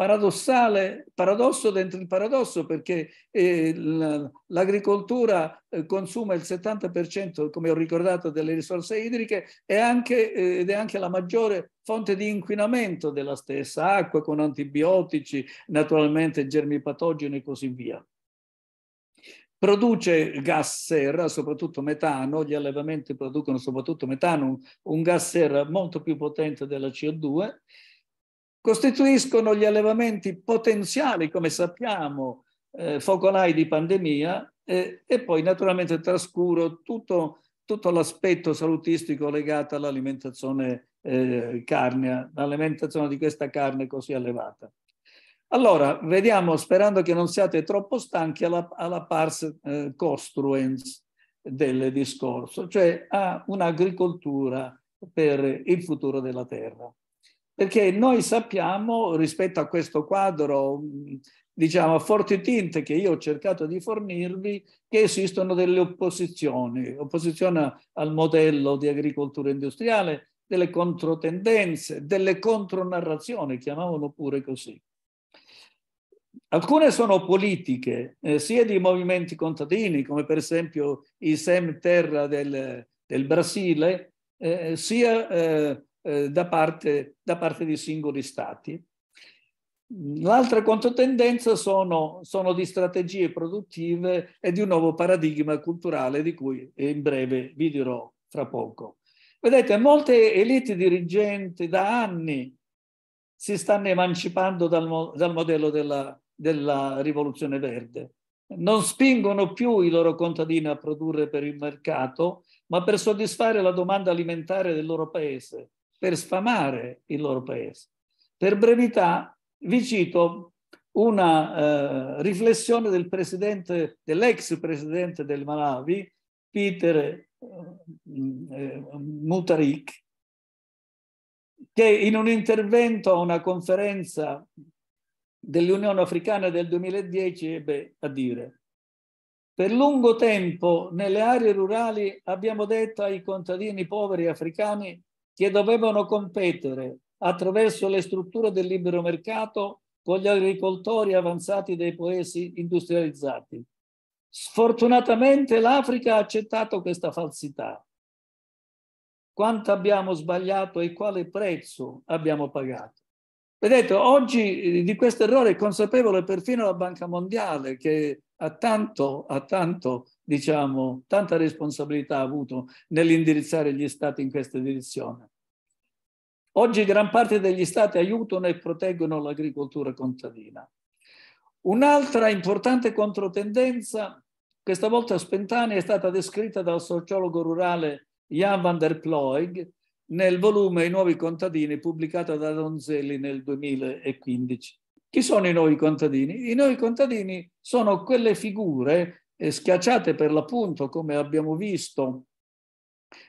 paradossale, paradosso dentro il paradosso perché eh, l'agricoltura eh, consuma il 70%, come ho ricordato, delle risorse idriche anche, eh, ed è anche la maggiore fonte di inquinamento della stessa, acqua con antibiotici, naturalmente germi patogeni e così via. Produce gas serra, soprattutto metano, gli allevamenti producono soprattutto metano, un, un gas serra molto più potente della CO2 costituiscono gli allevamenti potenziali, come sappiamo, eh, focolai di pandemia eh, e poi naturalmente trascuro tutto, tutto l'aspetto salutistico legato all'alimentazione eh, carnea, l'alimentazione di questa carne così allevata. Allora, vediamo, sperando che non siate troppo stanchi, alla, alla pars eh, costruens del discorso, cioè a un'agricoltura per il futuro della terra. Perché noi sappiamo rispetto a questo quadro, diciamo, a forti tinte che io ho cercato di fornirvi, che esistono delle opposizioni, opposizione al modello di agricoltura industriale, delle controtendenze, delle contronarrazioni, chiamavano pure così. Alcune sono politiche, eh, sia di movimenti contadini, come per esempio i Sem Terra del, del Brasile, eh, sia eh, eh, da, parte, da, parte, di singoli stati. L'altra controtendenza sono, sono di strategie produttive e di un nuovo paradigma culturale di cui in breve vi dirò fra poco. Vedete, molte elite dirigenti da anni si stanno emancipando dal, dal modello della, della, rivoluzione verde. Non spingono più i loro contadini a produrre per il mercato, ma per soddisfare la domanda alimentare del loro paese per sfamare il loro paese. Per brevità vi cito una eh, riflessione del presidente, dell'ex presidente del Malawi, Peter eh, mm, eh Mutarik, che in un intervento a una conferenza dell'Unione Africana del 2010 ebbe a dire per lungo tempo nelle aree rurali abbiamo detto ai contadini poveri africani che dovevano competere attraverso le strutture del libero mercato con gli agricoltori avanzati dei paesi industrializzati. Sfortunatamente l'Africa ha accettato questa falsità. Quanto abbiamo sbagliato e quale prezzo abbiamo pagato? Vedete, oggi eh, di questo errore è consapevole perfino la Banca Mondiale che ha tanto, ha tanto diciamo, tanta responsabilità avuto nell'indirizzare gli stati in questa direzione. Oggi gran parte degli stati aiutano e proteggono l'agricoltura contadina. Un'altra importante controtendenza, questa volta spontanea, è stata descritta dal sociologo rurale Jan van der Ploeg nel volume I nuovi contadini pubblicato da Donzelli nel 2015. Chi sono i nuovi contadini? I nuovi contadini sono quelle figure eh, schiacciate per l'appunto, come abbiamo visto,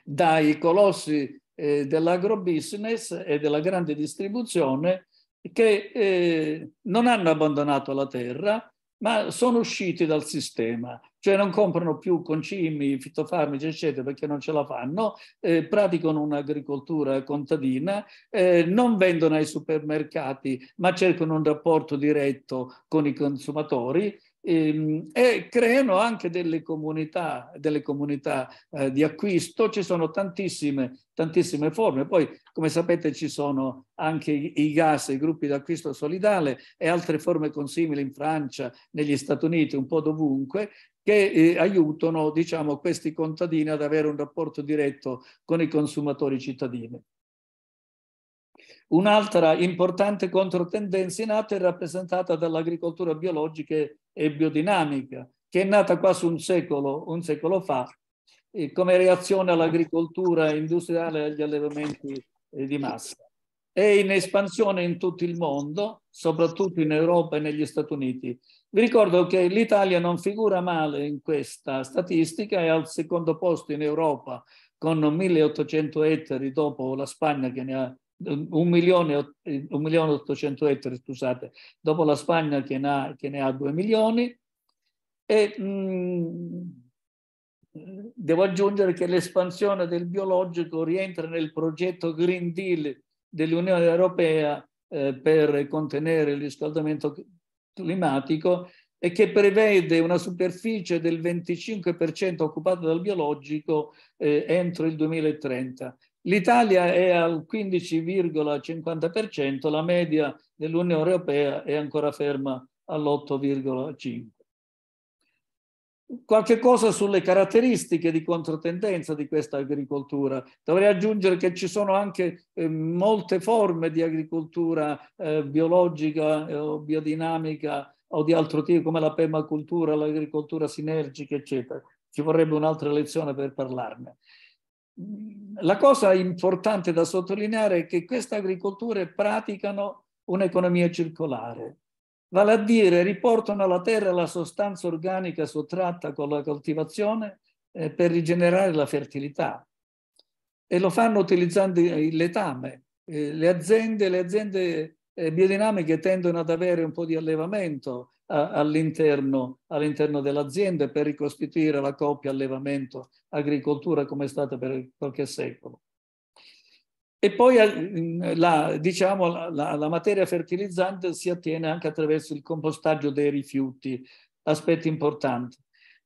dai colossi eh, dell'agrobusiness e della grande distribuzione che eh, non hanno abbandonato la terra, ma sono usciti dal sistema cioè non comprano più concimi, fitofarmici, eccetera, perché non ce la fanno, eh, praticano un'agricoltura contadina, eh, non vendono ai supermercati, ma cercano un rapporto diretto con i consumatori Ehm, e, creano anche delle comunità, delle comunità eh, di acquisto, ci sono tantissime, tantissime forme. Poi, come sapete, ci sono anche i, i gas, i gruppi di acquisto solidale e altre forme consimili in Francia, negli Stati Uniti, un po' dovunque, che eh, aiutano diciamo, questi contadini ad avere un rapporto diretto con i consumatori cittadini. Un'altra importante controtendenza in atto è rappresentata dall'agricoltura biologica e biodinamica, che è nata quasi un secolo, un secolo fa eh, come reazione all'agricoltura industriale e agli allevamenti eh, di massa. È in espansione in tutto il mondo, soprattutto in Europa e negli Stati Uniti. Vi ricordo che l'Italia non figura male in questa statistica, è al secondo posto in Europa con 1800 ettari dopo la Spagna che ne ha 1 ehm, milione, 1 eh, milione 800 ettari, scusate, dopo la Spagna che ne ha, che ne ha 2 milioni. E, mh, mhmm, devo aggiungere che l'espansione del biologico rientra nel progetto Green Deal dell'Unione Europea eh, per contenere il riscaldamento climatico e che prevede una superficie del 25% occupata dal biologico eh, entro il 2030. L'Italia è al 15,50%, la media dell'Unione Europea è ancora ferma all'8,5%. Qualche cosa sulle caratteristiche di controtendenza di questa agricoltura. Dovrei aggiungere che ci sono anche eh, molte forme di agricoltura eh, biologica eh, o biodinamica o di altro tipo come la permacultura, l'agricoltura sinergica, eccetera. Ci vorrebbe un'altra lezione per parlarne. La cosa importante da sottolineare è che queste agricolture praticano un'economia circolare, vale a dire riportano alla terra la sostanza organica sottratta con la coltivazione eh, per rigenerare la fertilità e lo fanno utilizzando il letame. Eh, le aziende, le aziende eh, biodinamiche tendono ad avere un po' di allevamento all'interno, all'interno dell'azienda per ricostituire la coppia allevamento-agricoltura come è stata per qualche secolo. E poi eh, la, diciamo, la, la, materia fertilizzante si attiene anche attraverso il compostaggio dei rifiuti, aspetti importanti.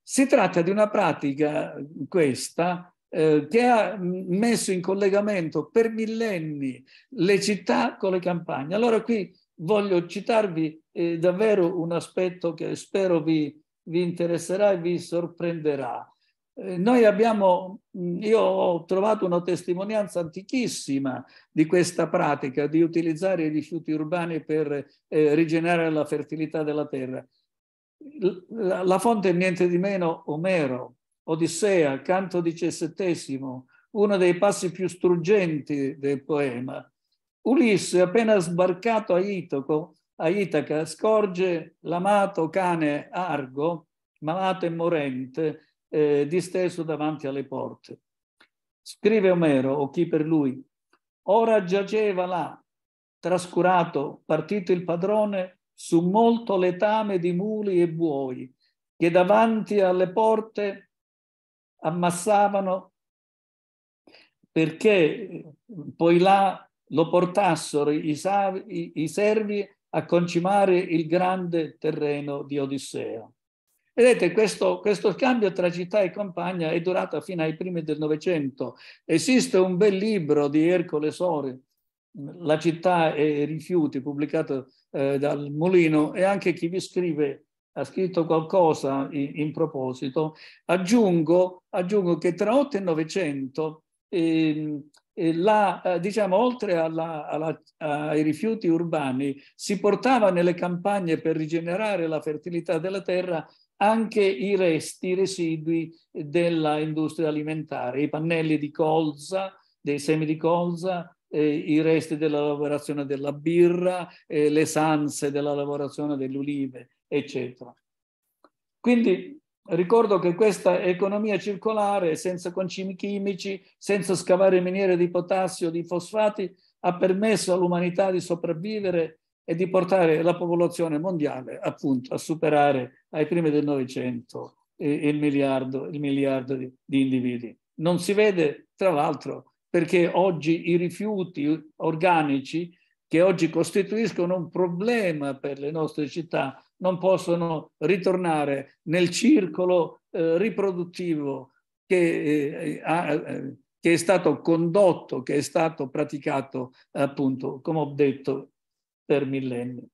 Si tratta di una pratica, questa, eh, che ha messo in collegamento per millenni le città con le campagne. Allora qui voglio citarvi eh, davvero un aspetto che spero vi, vi interesserà e vi sorprenderà. Eh, noi abbiamo, mm, io ho trovato una testimonianza antichissima di questa pratica di utilizzare i rifiuti urbani per eh, rigenerare la fertilità della terra. La, la fonte è niente di meno Omero, Odissea, canto diciassettesimo, uno dei passi più struggenti del poema Ulisse, appena sbarcato a, Itoco, a Itaca, scorge l'amato cane Argo, malato e morente, eh, disteso davanti alle porte. Scrive Omero, o chi per lui, ora giaceva là, trascurato, partito il padrone, su molto letame di muli e buoi, che davanti alle porte ammassavano perché eh, poi là lo portassero i, savi, i, i servi a concimare il grande terreno di Odissea. Vedete, questo, questo, scambio tra città e campagna è durato fino ai primi del Novecento. Esiste un bel libro di Ercole Sori, La città e i rifiuti, pubblicato eh, dal Molino, e anche chi vi scrive ha scritto qualcosa in, in proposito. Aggiungo, aggiungo, che tra 8 e 900 eh, la, eh, diciamo, oltre alla, alla, ai rifiuti urbani, si portava nelle campagne per rigenerare la fertilità della terra anche i resti, i residui dell'industria alimentare, i pannelli di colza, dei semi di colza, eh, i resti della lavorazione della birra, eh, le sanze della lavorazione delle ulive, eccetera. Quindi Ricordo che questa economia circolare, senza concimi chimici, senza scavare miniere di potassio, di fosfati, ha permesso all'umanità di sopravvivere e di portare la popolazione mondiale appunto a superare ai primi del Novecento eh, il miliardo, il miliardo di, di individui. Non si vede, tra l'altro, perché oggi i rifiuti organici che oggi costituiscono un problema per le nostre città non possono ritornare nel circolo eh, riproduttivo che, eh, ha, eh, che, è stato condotto, che è stato praticato appunto, come ho detto, per millenni.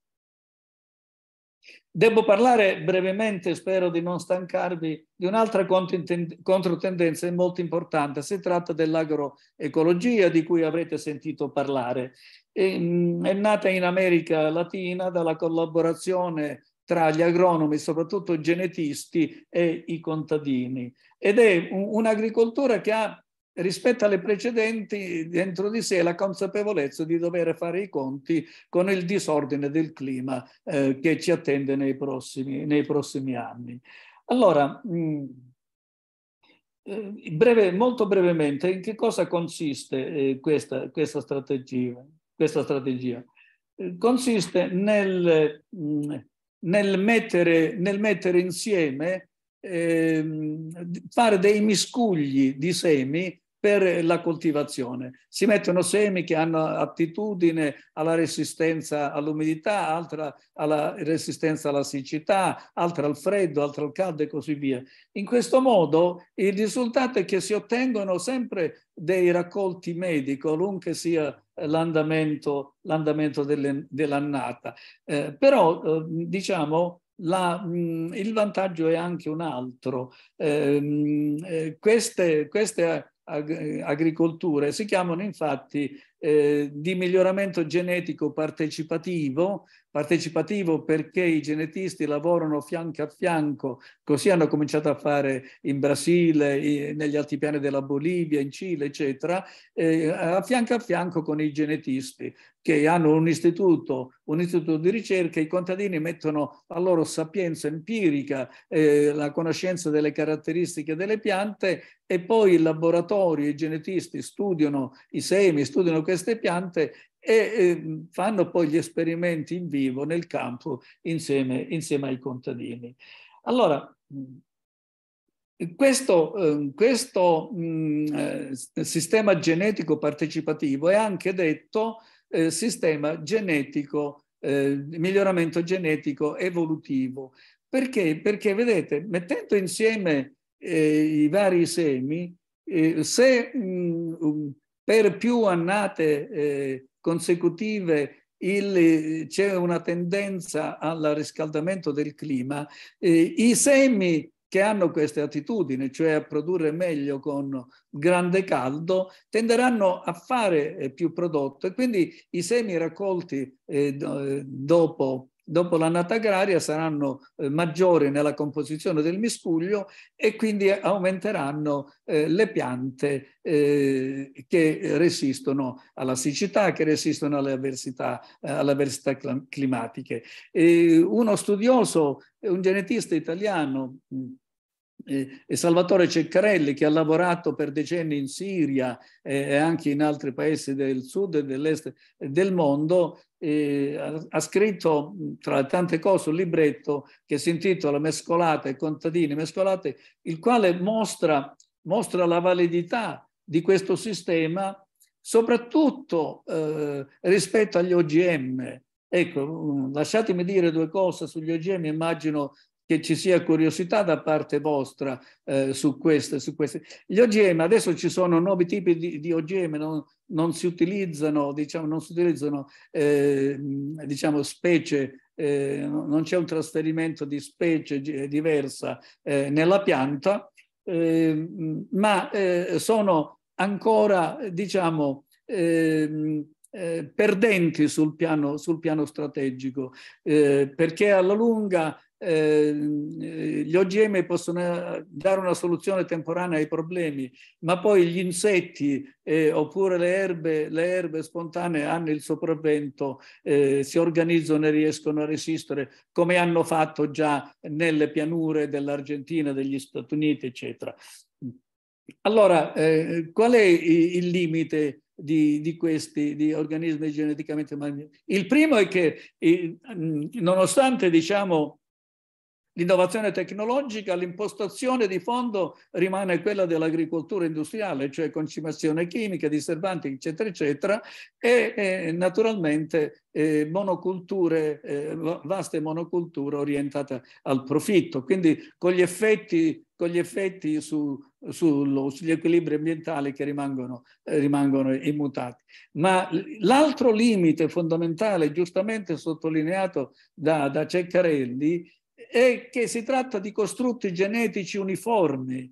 Devo parlare brevemente, spero di non stancarvi, di un'altra controtendenza molto importante. Si tratta dell'agroecologia di cui avrete sentito parlare. Ehm, è nata in America Latina dalla collaborazione tra gli agronomi, soprattutto genetisti, e i contadini. Ed è un'agricoltura che ha, rispetto alle precedenti, dentro di sé la consapevolezza di dover fare i conti con il disordine del clima eh, che ci attende nei prossimi, nei prossimi anni. Allora, mh, eh, breve, molto brevemente, in che cosa consiste eh, questa, questa strategia? questa strategia? Eh, consiste nel, mm, nel, mettere, nel mettere, insieme, eh, fare dei miscugli di semi per la coltivazione. Si mettono semi che hanno attitudine alla resistenza all'umidità, altra alla resistenza alla siccità, altra al freddo, altra al caldo e così via. In questo modo il risultato è che si ottengono sempre dei raccolti medi, qualunque sia l'andamento, l'andamento delle, dell'annata. Eh, però eh, diciamo la, mm, il vantaggio è anche un altro. Ehm, eh, queste, queste ag- agricolture si chiamano infatti eh, di miglioramento genetico partecipativo, partecipativo perché i genetisti lavorano fianco a fianco, così hanno cominciato a fare in Brasile, negli altipiani della Bolivia, in Cile, eccetera, eh, a fianco a fianco con i genetisti che hanno un istituto, un istituto di ricerca, i contadini mettono la loro sapienza empirica, eh, la conoscenza delle caratteristiche delle piante e poi il laboratorio, i genetisti studiano i semi, studiano queste piante e eh, fanno poi gli esperimenti in vivo nel campo insieme, insieme ai contadini. Allora, questo, ehm, questo mm, eh, sistema genetico partecipativo è anche detto eh, sistema genetico, eh, miglioramento genetico evolutivo. Perché? Perché, vedete, mettendo insieme i vari semi, se mm, per più annate eh, consecutive il, c'è una tendenza al riscaldamento del clima, eh, i semi che hanno queste attitudini, cioè a produrre meglio con grande caldo, tenderanno a fare eh, più prodotto e quindi i semi raccolti eh, eh dopo dopo l'annata agraria saranno eh, maggiori nella composizione del miscuglio e quindi aumenteranno eh, le piante eh, che resistono alla siccità, che resistono alle avversità, eh, alle avversità climatiche. E uno studioso, un genetista italiano, mm, e Salvatore Ceccarelli che ha lavorato per decenni in Siria e anche in altri paesi del sud e dell'est del mondo, ha scritto tra tante cose un libretto che si intitola Mescolate, e contadini mescolate, il quale mostra, mostra la validità di questo sistema soprattutto eh, rispetto agli OGM. Ecco, mm, lasciatemi dire due cose sugli OGM, immagino che ci sia curiosità da parte vostra eh, su, queste, su, queste, Gli OGM, adesso ci sono nuovi tipi di, di OGM, non, non, si utilizzano, diciamo, non si utilizzano eh, diciamo, specie, eh, non c'è un trasferimento di specie diversa eh, nella pianta, ehm, ma eh, sono ancora, diciamo, ehm, eh, perdenti sul piano, sul piano strategico, eh, perché alla lunga Ehm, eh, gli OGM possono dare una soluzione temporanea ai problemi, ma poi gli insetti eh, oppure le erbe, le erbe, spontanee hanno il sopravvento, eh, si organizzano e riescono a resistere, come hanno fatto già nelle pianure dell'Argentina, degli Stati Uniti, eccetera. Allora, eh, qual è il limite di, di, questi di organismi geneticamente modificati? Il primo è che, eh, nonostante diciamo, L'innovazione tecnologica, l'impostazione di fondo rimane quella dell'agricoltura industriale, cioè concimazione chimica, diserbanti, eccetera, eccetera, e eh, naturalmente eh, monoculture, eh, vaste monoculture orientate al profitto, quindi con gli effetti, con gli effetti su, sullo, sugli equilibri ambientali che rimangono, eh, rimangono immutati. Ma l'altro limite fondamentale, giustamente sottolineato da, da Ceccarelli, è che si tratta di costrutti genetici uniformi.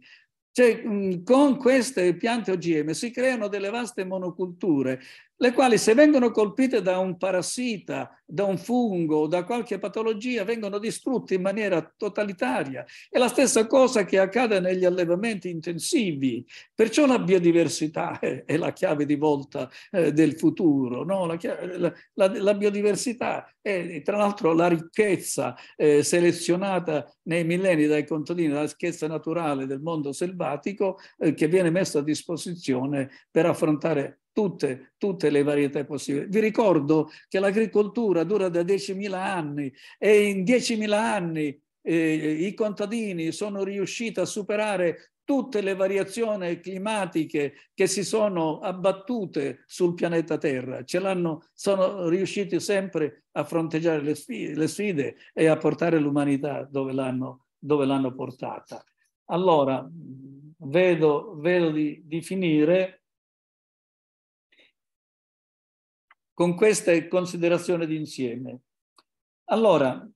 Cioè, con queste piante OGM si creano delle vaste monoculture le quali se vengono colpite da un parassita, da un fungo, o da qualche patologia, vengono distrutte in maniera totalitaria. È la stessa cosa che accade negli allevamenti intensivi. Perciò la biodiversità è la chiave di volta eh, del futuro. No? La, chiave, la, la, la, biodiversità è tra l'altro la ricchezza eh, selezionata nei millenni dai contadini, la ricchezza naturale del mondo selvatico eh, che viene messa a disposizione per affrontare tutte, tutte le varietà possibili. Vi ricordo che l'agricoltura dura da 10.000 anni e in 10.000 anni eh, i contadini sono riusciti a superare tutte le variazioni climatiche che si sono abbattute sul pianeta Terra. Ce l'hanno, sono riusciti sempre a fronteggiare le sfide, le sfide e a portare l'umanità dove l'hanno, dove l'hanno portata. Allora, vedo, vedo di, di finire. con queste considerazioni d'insieme. Allora,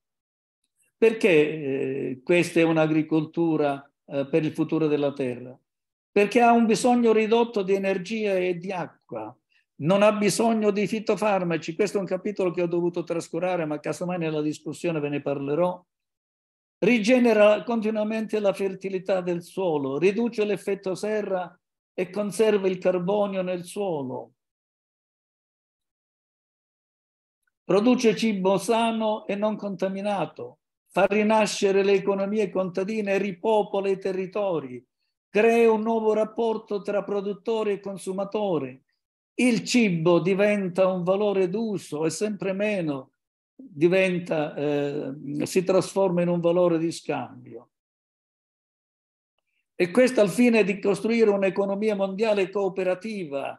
perché eh, questa è un'agricoltura eh, per il futuro della terra? Perché ha un bisogno ridotto di energia e di acqua, non ha bisogno di fitofarmaci. Questo è un capitolo che ho dovuto trascurare, ma casomai nella discussione ve ne parlerò. Rigenera continuamente la fertilità del suolo, riduce l'effetto serra e conserva il carbonio nel suolo. produce cibo sano e non contaminato, fa rinascere le economie contadine e ripopola i territori, crea un nuovo rapporto tra produttore e consumatore. Il cibo diventa un valore d'uso e sempre meno diventa, eh, si trasforma in un valore di scambio. E questo al fine di costruire un'economia mondiale cooperativa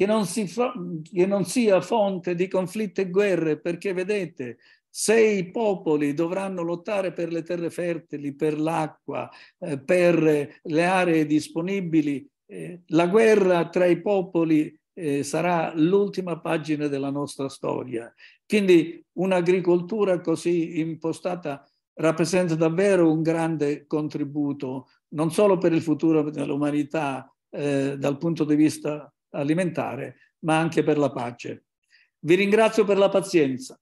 che non, si, che non sia fonte di conflitti e guerre, perché vedete, se i popoli dovranno lottare per le terre fertili, per l'acqua, eh, per le aree disponibili, eh, la guerra tra i popoli eh, sarà l'ultima pagina della nostra storia. Quindi un'agricoltura così impostata rappresenta davvero un grande contributo, non solo per il futuro dell'umanità eh, dal punto di vista alimentare, ma anche per la pace. Vi ringrazio per la pazienza.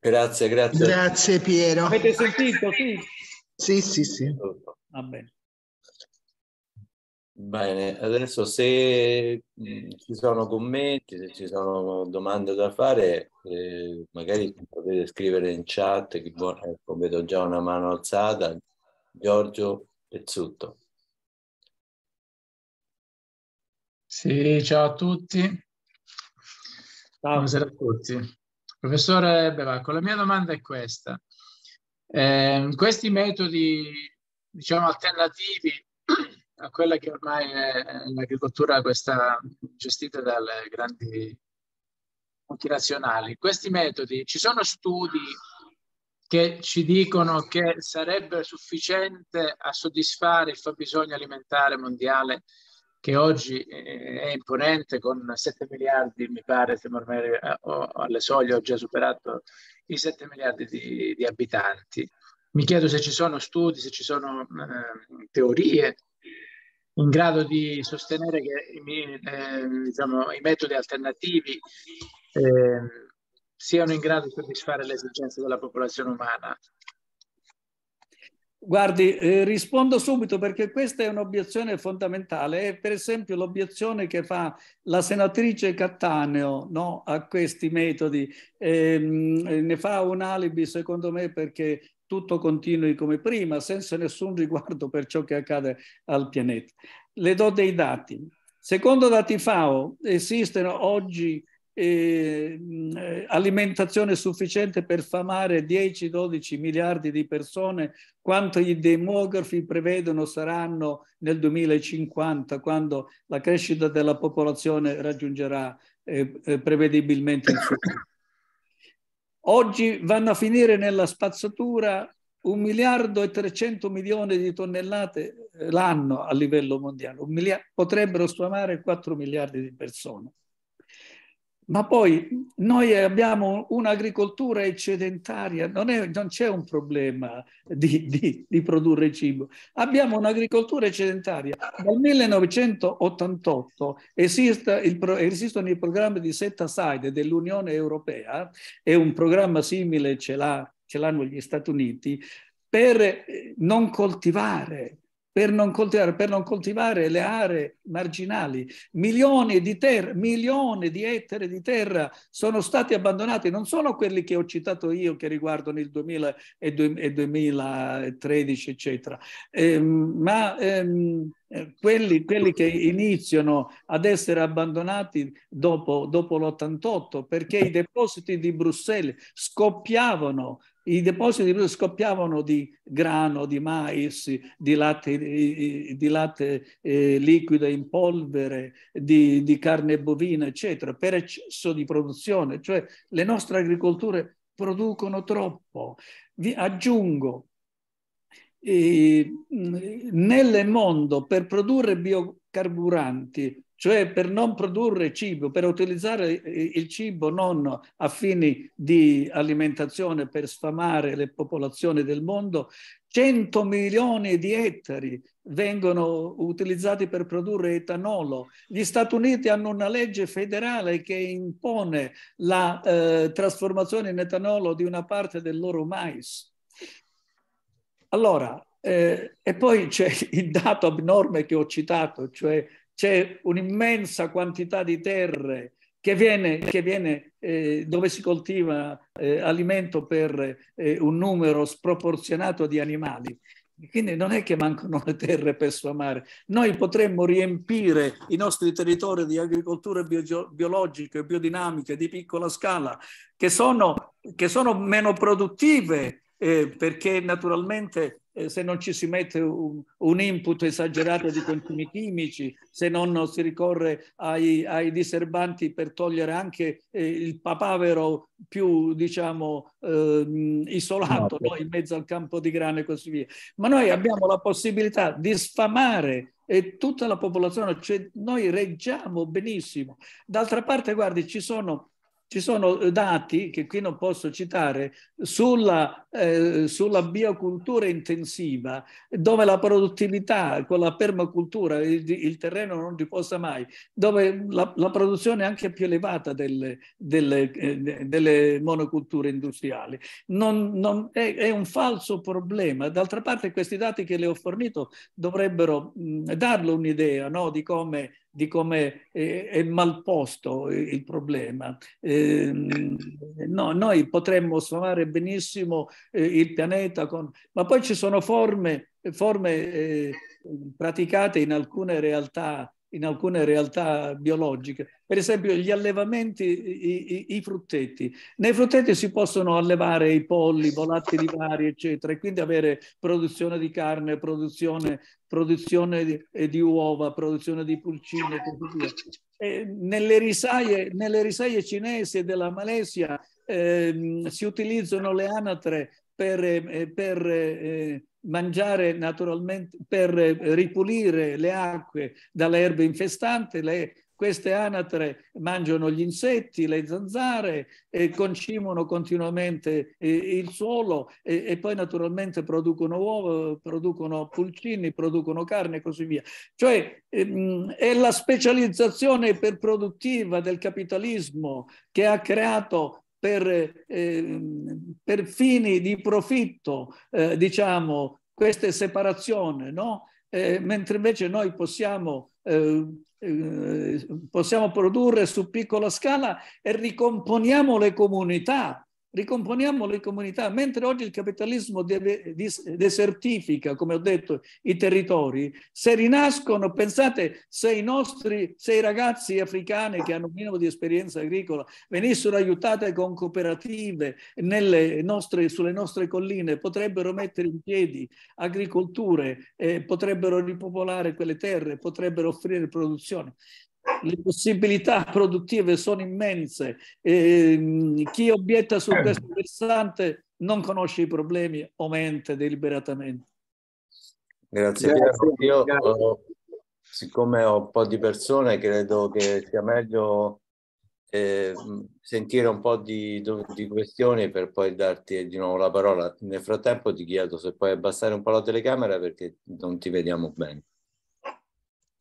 Grazie, grazie. Grazie Piero. Avete sentito? Sì, sì, sì. sì. Va bene. Bene, adesso se mm, ci sono commenti, se ci sono domande da fare, eh, magari potete scrivere in chat, che buona, ecco, vedo già una mano alzata, Giorgio Pezzutto. Sì, ciao a tutti. Ciao. Buonasera a tutti. Professore Bevacco, la mia domanda è questa. Eh, questi metodi, diciamo, alternativi a quella che ormai è l'agricoltura gestita dalle grandi multinazionali, questi metodi, ci sono studi che ci dicono che sarebbe sufficiente a soddisfare il fabbisogno alimentare mondiale che oggi eh, è imponente con 7 miliardi, mi pare, siamo ormai eh, alle soglie, ho già superato i 7 miliardi di, di abitanti. Mi chiedo se ci sono studi, se ci sono eh, teorie in grado di sostenere che eh, diciamo, i metodi alternativi eh, siano in grado di soddisfare le esigenze della popolazione umana. Guardi, eh, rispondo subito perché questa è un'obiezione fondamentale. È per esempio l'obiezione che fa la senatrice Cattaneo no, a questi metodi. Ehm, eh, ne fa un alibi, secondo me, perché tutto continui come prima, senza nessun riguardo per ciò che accade al pianeta. Le do dei dati. Secondo dati FAO esistono oggi eh, alimentazione sufficiente per famare 10-12 miliardi di persone, quanto i demografi prevedono saranno nel 2050, quando la crescita della popolazione raggiungerà eh, eh, prevedibilmente il futuro. Oggi vanno a finire nella spazzatura 1 miliardo e 300 milioni di tonnellate eh, l'anno a livello mondiale, miliardo, potrebbero sfamare 4 miliardi di persone. Ma poi noi abbiamo un'agricoltura eccedentaria, non, c'è un problema di, di, di produrre cibo. Abbiamo un'agricoltura eccedentaria. Dal 1988 esiste il, esistono i programmi di set aside dell'Unione Europea e un programma simile ce l'hanno gli Stati Uniti per eh, non coltivare per non, coltivare, per non coltivare, le aree marginali. Milioni di, ter- milioni di ettari di terra sono stati abbandonati, non sono quelli che ho citato io che riguardano il 2000 e, du- e 2013, eccetera, eh, ma ehm, quelli, quelli, che iniziano ad essere abbandonati dopo, dopo l'88, perché i depositi di Bruxelles scoppiavano i depositi di petrolio scoppiavano di grano, di mais, di latte, di latte eh, liquido in polvere, di, di carne bovina, eccetera, per eccesso di produzione. Cioè le nostre agricolture producono troppo. Vi aggiungo, eh, nel mondo per produrre biocarburanti cioè per non produrre cibo, per utilizzare il cibo non a fini di alimentazione per sfamare le popolazioni del mondo, 100 milioni di ettari vengono utilizzati per produrre etanolo. Gli Stati Uniti hanno una legge federale che impone la eh, trasformazione in etanolo di una parte del loro mais. Allora, eh, e poi c'è il dato abnorme che ho citato, cioè c'è un'immensa quantità di terre che viene, che viene eh, dove si coltiva eh, alimento per eh, un numero sproporzionato di animali. Quindi non è che mancano le terre per sfamare. Noi potremmo riempire i nostri territori di agricolture bio- biologiche, biodinamiche, di piccola scala, che sono, che sono meno produttive eh, perché naturalmente eh, se non ci si mette un, un, input esagerato di continui chimici, se non si ricorre ai, ai diserbanti per togliere anche eh, il papavero più diciamo ehm, isolato no, no, in mezzo al campo di grano e così via. Ma noi abbiamo la possibilità di sfamare e eh, tutta la popolazione, cioè noi reggiamo benissimo. D'altra parte, guardi, ci sono ci sono eh, dati che qui non posso citare sulla, eh, sulla biocultura intensiva, dove la produttività con la permacultura, il, il terreno non riposa mai, dove la, la produzione è anche più elevata delle, delle, eh, delle monoculture industriali. Non, non, è, è, un falso problema. D'altra parte questi dati che le ho fornito dovrebbero mh, darle un'idea no, di come di come è, mal posto il problema. Ehm, no, noi potremmo suonare benissimo eh, il pianeta, con... ma poi ci sono forme, forme eh, praticate in alcune realtà in alcune realtà biologiche. Per esempio gli allevamenti, i, i, i, fruttetti. Nei frutteti si possono allevare i polli, i volatili vari, eccetera, e quindi avere produzione di carne, produzione, produzione di, eh, di, uova, produzione di pulcine e così via. E nelle, risaie, nelle, risaie, cinesi e della Malesia eh, si utilizzano le anatre per... Eh, per eh, mangiare naturalmente, per ripulire le acque dalle erbe infestanti, le, queste anatre mangiano gli insetti, le zanzare, concimono continuamente eh, il suolo e, e poi naturalmente producono uova, producono pulcini, producono carne e così via. Cioè ehm, è la specializzazione iperproduttiva del capitalismo che ha creato per, eh, per fini di profitto, eh, diciamo, queste separazioni, no? Eh, mentre invece noi possiamo, eh, eh, possiamo produrre su piccola scala e ricomponiamo le comunità ricomponiamo le comunità, mentre oggi il capitalismo deve, desertifica, come ho detto, i territori, se rinascono, pensate se i nostri, se i ragazzi africani che hanno un minimo di esperienza agricola venissero aiutati con cooperative nostre, sulle nostre colline, potrebbero mettere in piedi agricolture, eh, potrebbero ripopolare quelle terre, potrebbero offrire produzione le possibilità produttive sono immense. E ehm, chi obietta su eh. questo versante non conosce i problemi o mente deliberatamente. Grazie. Piero. Io, eh, siccome ho un po' di persone, credo che sia meglio eh, sentire un po' di, di, questioni per poi darti di nuovo la parola. Nel frattempo ti chiedo se puoi abbassare un po' la telecamera perché non ti vediamo bene.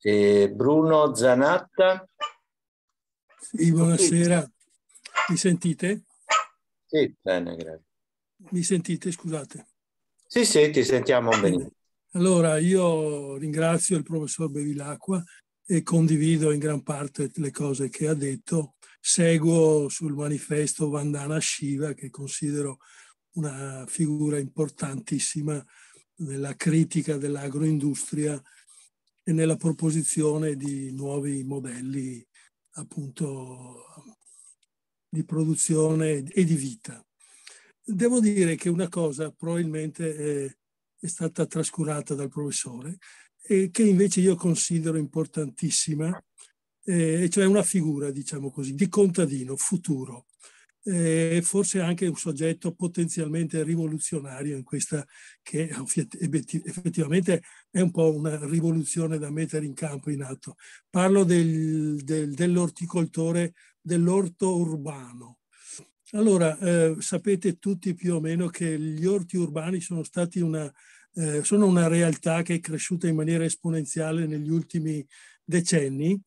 E Bruno Zanatta. Sì, buonasera. Mi sentite? Sì, bene, grazie. Mi sentite, scusate. Sì, sì, ti sentiamo bene. Allora, io ringrazio il professor Bevilacqua e condivido in gran parte le cose che ha detto. Seguo sul manifesto Vandana Shiva, che considero una figura importantissima nella critica dell'agroindustria e nella proposizione di nuovi modelli appunto di produzione e di vita. Devo dire che una cosa probabilmente è, è stata trascurata dal professore e che invece io considero importantissima, eh, cioè una figura, diciamo così, di contadino futuro eh, forse anche un soggetto potenzialmente rivoluzionario in questa che effettivamente è un po' una rivoluzione da mettere in campo in atto. Parlo del, del, dell'orticoltore dell'orto urbano. Allora, eh, sapete tutti più o meno che gli orti urbani sono stati una, eh, sono una realtà che è cresciuta in maniera esponenziale negli ultimi decenni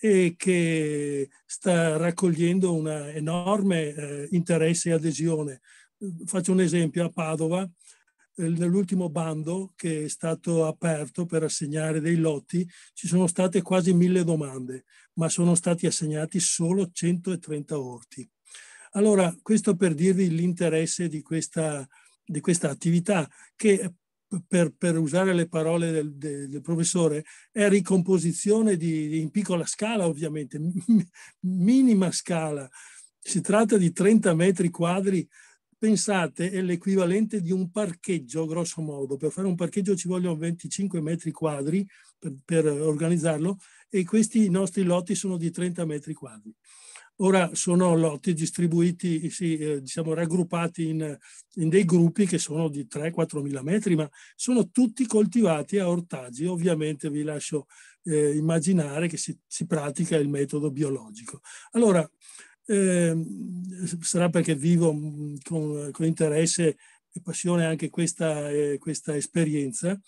e che sta raccogliendo un enorme eh, interesse e adesione. Faccio un esempio a Padova, eh, nell'ultimo bando che è stato aperto per assegnare dei lotti ci sono state quasi mille domande, ma sono stati assegnati solo 130 orti. Allora, questo per dirvi l'interesse di questa, di questa attività che per, per usare le parole del, del, del professore, è ricomposizione di, di, in piccola scala ovviamente, minima scala. Si tratta di 30 metri quadri, pensate, è l'equivalente di un parcheggio, grosso modo. Per fare un parcheggio ci vogliono 25 metri quadri per, per organizzarlo e questi nostri lotti sono di 30 metri quadri ora sono lotti distribuiti, sì, eh, diciamo raggruppati in, in, dei gruppi che sono di 3-4 mila metri, ma sono tutti coltivati a ortaggi. Ovviamente vi lascio eh, immaginare che si, si, pratica il metodo biologico. Allora, eh, sarà perché vivo mm, con, con, interesse e passione anche questa, eh, questa esperienza,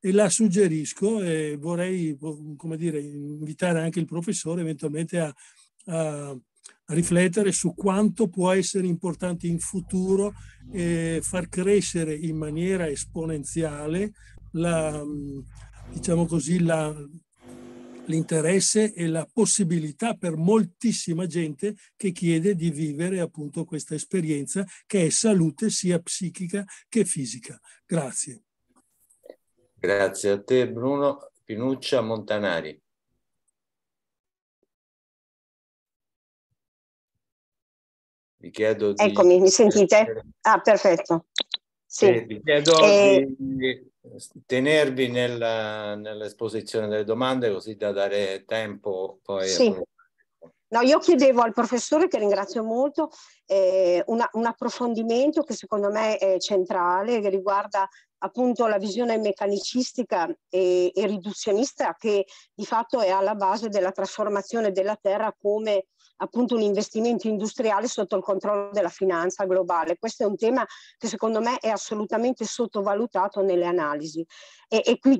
e la suggerisco e vorrei come dire, invitare anche il professore eventualmente a, a, riflettere su quanto può essere importante in futuro eh, far crescere in maniera esponenziale la, mm, diciamo così, la, l'interesse e la possibilità per moltissima gente che chiede di vivere appunto questa esperienza che è salute sia psichica che fisica. Grazie. Grazie a te Bruno Pinuccia Montanari. vi chiedo di... Eccomi, mi sentite? Ah, perfetto. Sì. Eh, vi chiedo e... Eh, di eh, tenervi nella, nell'esposizione delle domande così da dare tempo poi... Sì. A... No, io chiedevo al professore, che ringrazio molto, eh, una, un approfondimento che secondo me è centrale, che riguarda appunto la visione meccanicistica e, e riduzionista che di fatto è alla base della trasformazione della Terra come appunto un investimento industriale sotto il controllo della finanza globale. Questo è un tema che secondo me è assolutamente sottovalutato nelle analisi e, e qui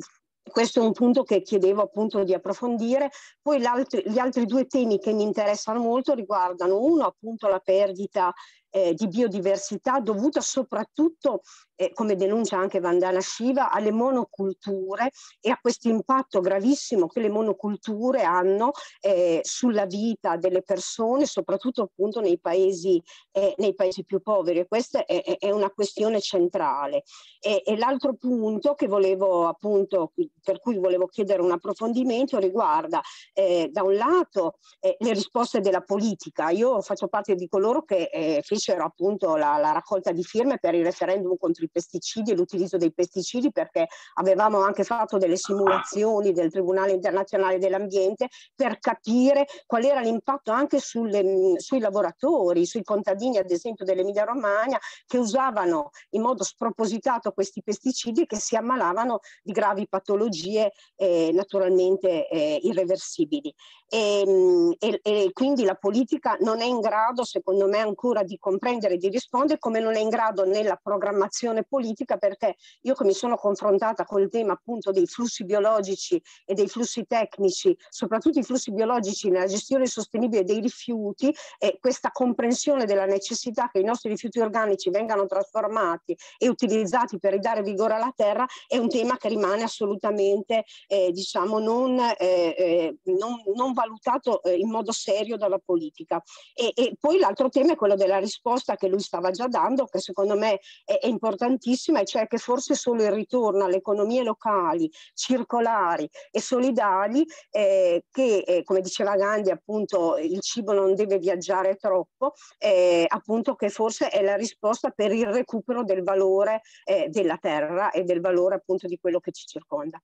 questo è un punto che chiedevo appunto di approfondire. Poi gli altri due temi che mi interessano molto riguardano uno appunto la perdita eh, di biodiversità dovuta soprattutto, eh, come denuncia anche Vandana Shiva, alle monoculture e a questo impatto gravissimo che le monoculture hanno eh, sulla vita delle persone, soprattutto appunto nei paesi, eh, nei paesi più poveri. questa è, è, una questione centrale. E, e l'altro punto volevo, appunto, per cui volevo chiedere un approfondimento riguarda eh, da un lato eh, le risposte della politica. Io faccio parte di coloro che c'era appunto la, la, raccolta di firme per il referendum contro i pesticidi e l'utilizzo dei pesticidi perché avevamo anche fatto delle simulazioni del Tribunale internazionale dell'ambiente per capire qual era l'impatto anche sulle, mm, sui lavoratori, sui contadini ad esempio dell'Emilia Romagna che usavano in modo spropositato questi pesticidi e che si ammalavano di gravi patologie eh, naturalmente eh, irreversibili. E, ehm, e, e quindi la politica non è in grado secondo me ancora di comprendere e di rispondere, come non è in grado nella programmazione politica, perché io che mi sono confrontata col tema appunto dei flussi biologici e dei flussi tecnici, soprattutto i flussi biologici nella gestione sostenibile dei rifiuti e questa comprensione della necessità che i nostri rifiuti organici vengano trasformati e utilizzati per ridare vigore alla terra è un tema che rimane assolutamente eh, diciamo non, eh, eh non, non valutato eh, in modo serio dalla politica. E, e poi l'altro tema è quello della risposta risposta che lui stava già dando, che secondo me è, è importantissima, e cioè che forse solo il ritorno alle economie locali, circolari e solidali, eh, che eh, come diceva Gandhi appunto il cibo non deve viaggiare troppo, eh, appunto che forse è la risposta per il recupero del valore eh, della terra e del valore appunto di quello che ci circonda.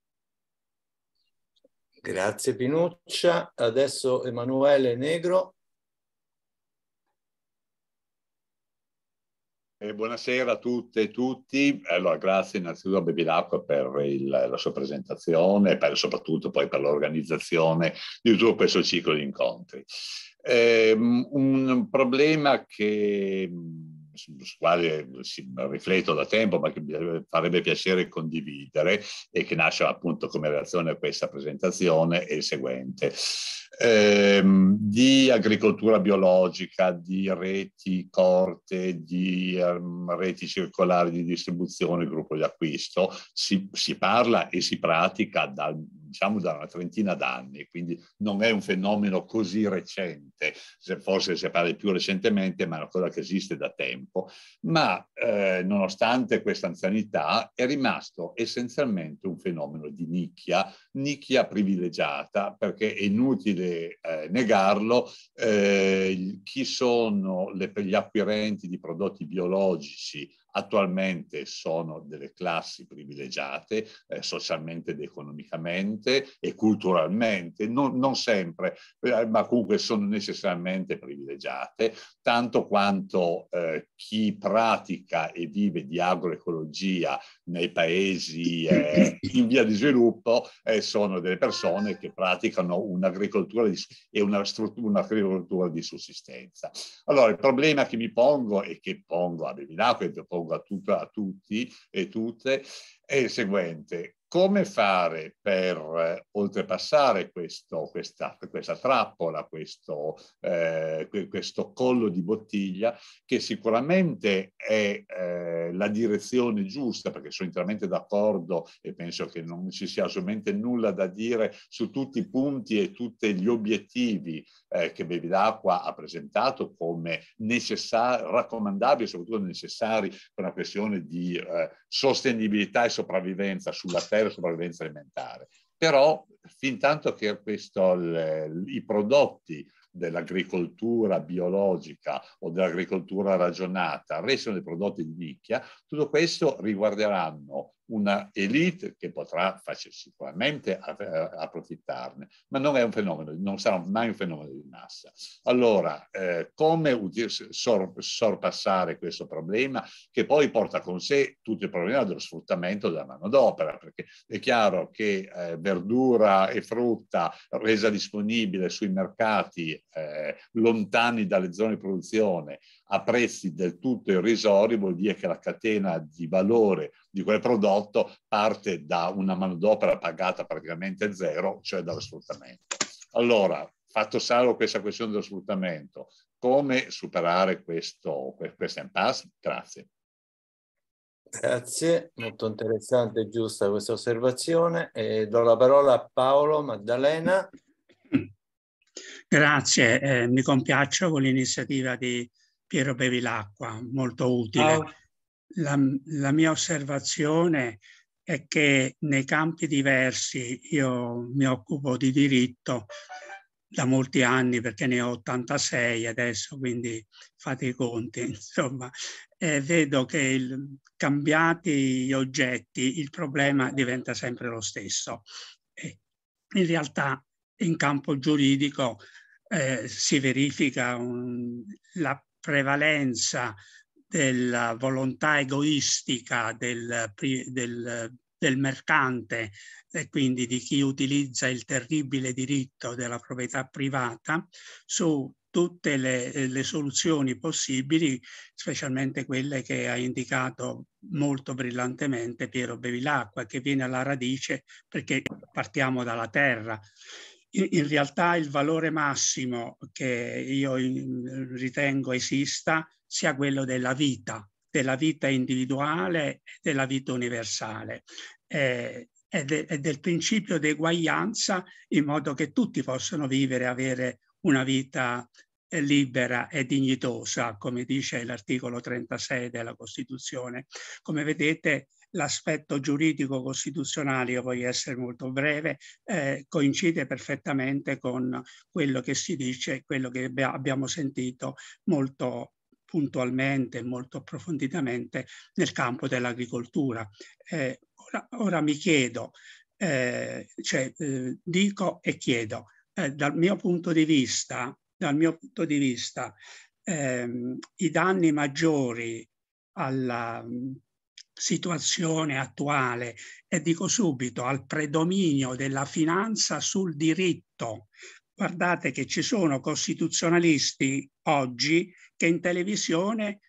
Grazie Pinuccia. Adesso Emanuele Negro. Eh, buonasera a tutte e tutti. Allora, grazie innanzitutto a Bevilacqua per il, la sua presentazione e soprattutto poi per l'organizzazione di tutto questo ciclo di incontri. Eh, un problema che su quale si rifletto da tempo, ma che mi farebbe piacere condividere e che nasce appunto come reazione a questa presentazione è il seguente. Eh, di agricoltura biologica, di reti corte, di um, reti circolari di distribuzione, gruppo di acquisto, si, si parla e si pratica dal diciamo da una trentina d'anni, quindi non è un fenomeno così recente, se forse si parla più recentemente, ma è una cosa che esiste da tempo, ma eh, nonostante questa anzianità è rimasto essenzialmente un fenomeno di nicchia, nicchia privilegiata, perché è inutile eh, negarlo, eh, chi sono le, gli acquirenti di prodotti biologici, Attualmente sono delle classi privilegiate eh, socialmente ed economicamente e culturalmente, non, non sempre, eh, ma comunque sono necessariamente privilegiate, tanto quanto eh, chi pratica e vive di agroecologia nei paesi eh, in via di sviluppo eh, sono delle persone che praticano un'agricoltura e una un'agricoltura di sussistenza. Allora, il problema che mi pongo e che pongo a Bevilacqua e che pongo dialogo tutta, a tutti e tutte è il seguente. Come fare per eh, oltrepassare questo, questa, questa, trappola, questo, eh, questo, collo di bottiglia, che sicuramente è eh, la direzione giusta, perché sono interamente d'accordo e penso che non ci sia assolutamente nulla da dire su tutti i punti e tutti gli obiettivi eh, che Bevilacqua ha presentato come raccomandabili, soprattutto necessari per una questione di eh, sostenibilità e sopravvivenza sulla terra e sopravvivenza alimentare. Però fin tanto che questo, le, i prodotti dell'agricoltura biologica o dell'agricoltura ragionata restano dei prodotti di nicchia, tutto questo riguarderanno una elite che potrà sicuramente eh, approfittarne, ma non è un fenomeno, non sarà mai un fenomeno di massa. Allora, eh, come sor sorpassare questo problema che poi porta con sé tutto il problema dello sfruttamento della manodopera, perché è chiaro che eh, verdura e frutta resa disponibile sui mercati eh, lontani dalle zone di produzione a prezzi del tutto irrisori vuol dire che la catena di valore di quel prodotto parte da una manodopera pagata praticamente zero, cioè dallo sfruttamento. Allora, fatto salvo questa questione dello sfruttamento, come superare questo, questo impasse? Grazie. Grazie, molto interessante e giusta questa osservazione. E do la parola a Paolo Maddalena. Grazie, eh, mi compiaccio con l'iniziativa di Piero Bevi l'acqua, molto utile. Oh. La, la, mia osservazione è che nei campi diversi, io mi occupo di diritto da molti anni perché ne ho 86 adesso, quindi fate i conti, insomma, eh, vedo che il, cambiati gli oggetti il problema diventa sempre lo stesso. E in realtà in campo giuridico eh, si verifica un, la prevalenza della volontà egoistica del, del, del mercante e quindi di chi utilizza il terribile diritto della proprietà privata su tutte le, le, soluzioni possibili, specialmente quelle che ha indicato molto brillantemente Piero Bevilacqua, che viene alla radice perché partiamo dalla terra in realtà il valore massimo che io mm, ritengo esista sia quello della vita, della vita individuale e della vita universale eh, e, de, del principio di eguaglianza in modo che tutti possano vivere, e avere una vita eh, libera e dignitosa, come dice l'articolo 36 della Costituzione. Come vedete l'aspetto giuridico costituzionale, io voglio essere molto breve, eh, coincide perfettamente con quello che si dice e quello che abbiamo sentito molto puntualmente, molto approfonditamente nel campo dell'agricoltura. Eh, ora, ora, mi chiedo, eh, cioè eh, dico e chiedo, eh, dal mio punto di vista, dal mio punto di vista ehm, i danni maggiori alla, situazione attuale e dico subito al predominio della finanza sul diritto. Guardate che ci sono costituzionalisti oggi che in televisione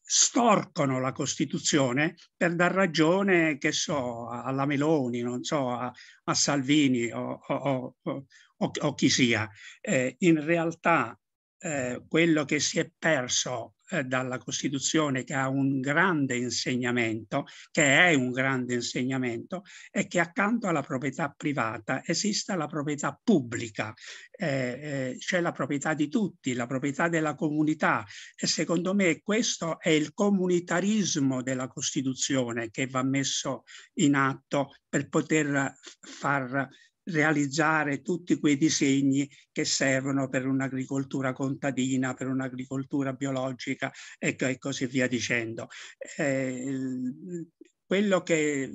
storcono la Costituzione per dar ragione, che so, alla Meloni, non so, a, a Salvini o, o, o, o, chi sia. Eh, in realtà eh, quello che si è perso eh, dalla Costituzione che ha un grande insegnamento, che è un grande insegnamento, è che accanto alla proprietà privata esista la proprietà pubblica, eh, eh, cioè la proprietà di tutti, la proprietà della comunità e secondo me questo è il comunitarismo della Costituzione che va messo in atto per poter far realizzare tutti quei disegni che servono per un'agricoltura contadina, per un'agricoltura biologica e, ecco, e, così via dicendo. Eh, quello che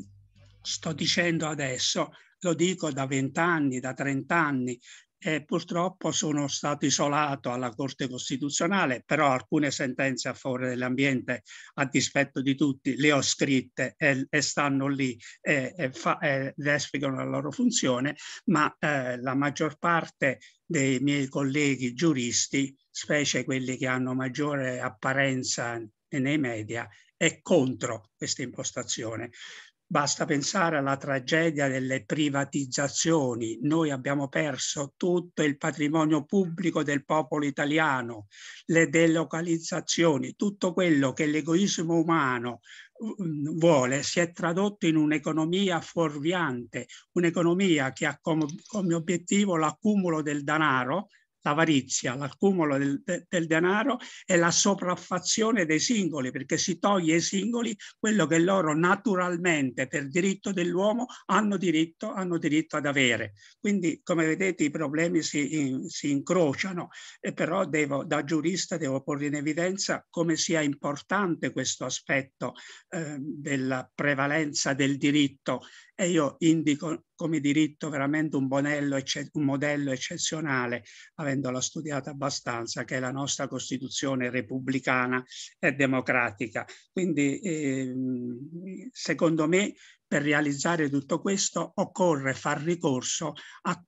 sto dicendo adesso lo dico da vent'anni, da trent'anni, e purtroppo sono stato isolato alla Corte Costituzionale, però alcune sentenze a favore dell'ambiente, a dispetto di tutti, le ho scritte e, e stanno lì e, e, fa, e la loro funzione, ma eh, la maggior parte dei miei colleghi giuristi, specie quelli che hanno maggiore apparenza nei media, è contro questa impostazione. Basta pensare alla tragedia delle privatizzazioni. Noi abbiamo perso tutto il patrimonio pubblico del popolo italiano, le delocalizzazioni, tutto quello che l'egoismo umano vuole si è tradotto in un'economia fuorviante, un'economia che ha come, come obiettivo l'accumulo del denaro l'avarizia, l'accumulo del, del, denaro e la sopraffazione dei singoli, perché si toglie ai singoli quello che loro naturalmente, per diritto dell'uomo, hanno diritto, hanno diritto ad avere. Quindi, come vedete, i problemi si, in, si incrociano, e però devo, da giurista devo porre in evidenza come sia importante questo aspetto eh, della prevalenza del diritto e io indico come diritto veramente un, bonello, un modello eccezionale, avendola studiata abbastanza, che è la nostra Costituzione repubblicana e democratica. Quindi ehm, secondo me per realizzare tutto questo occorre far ricorso a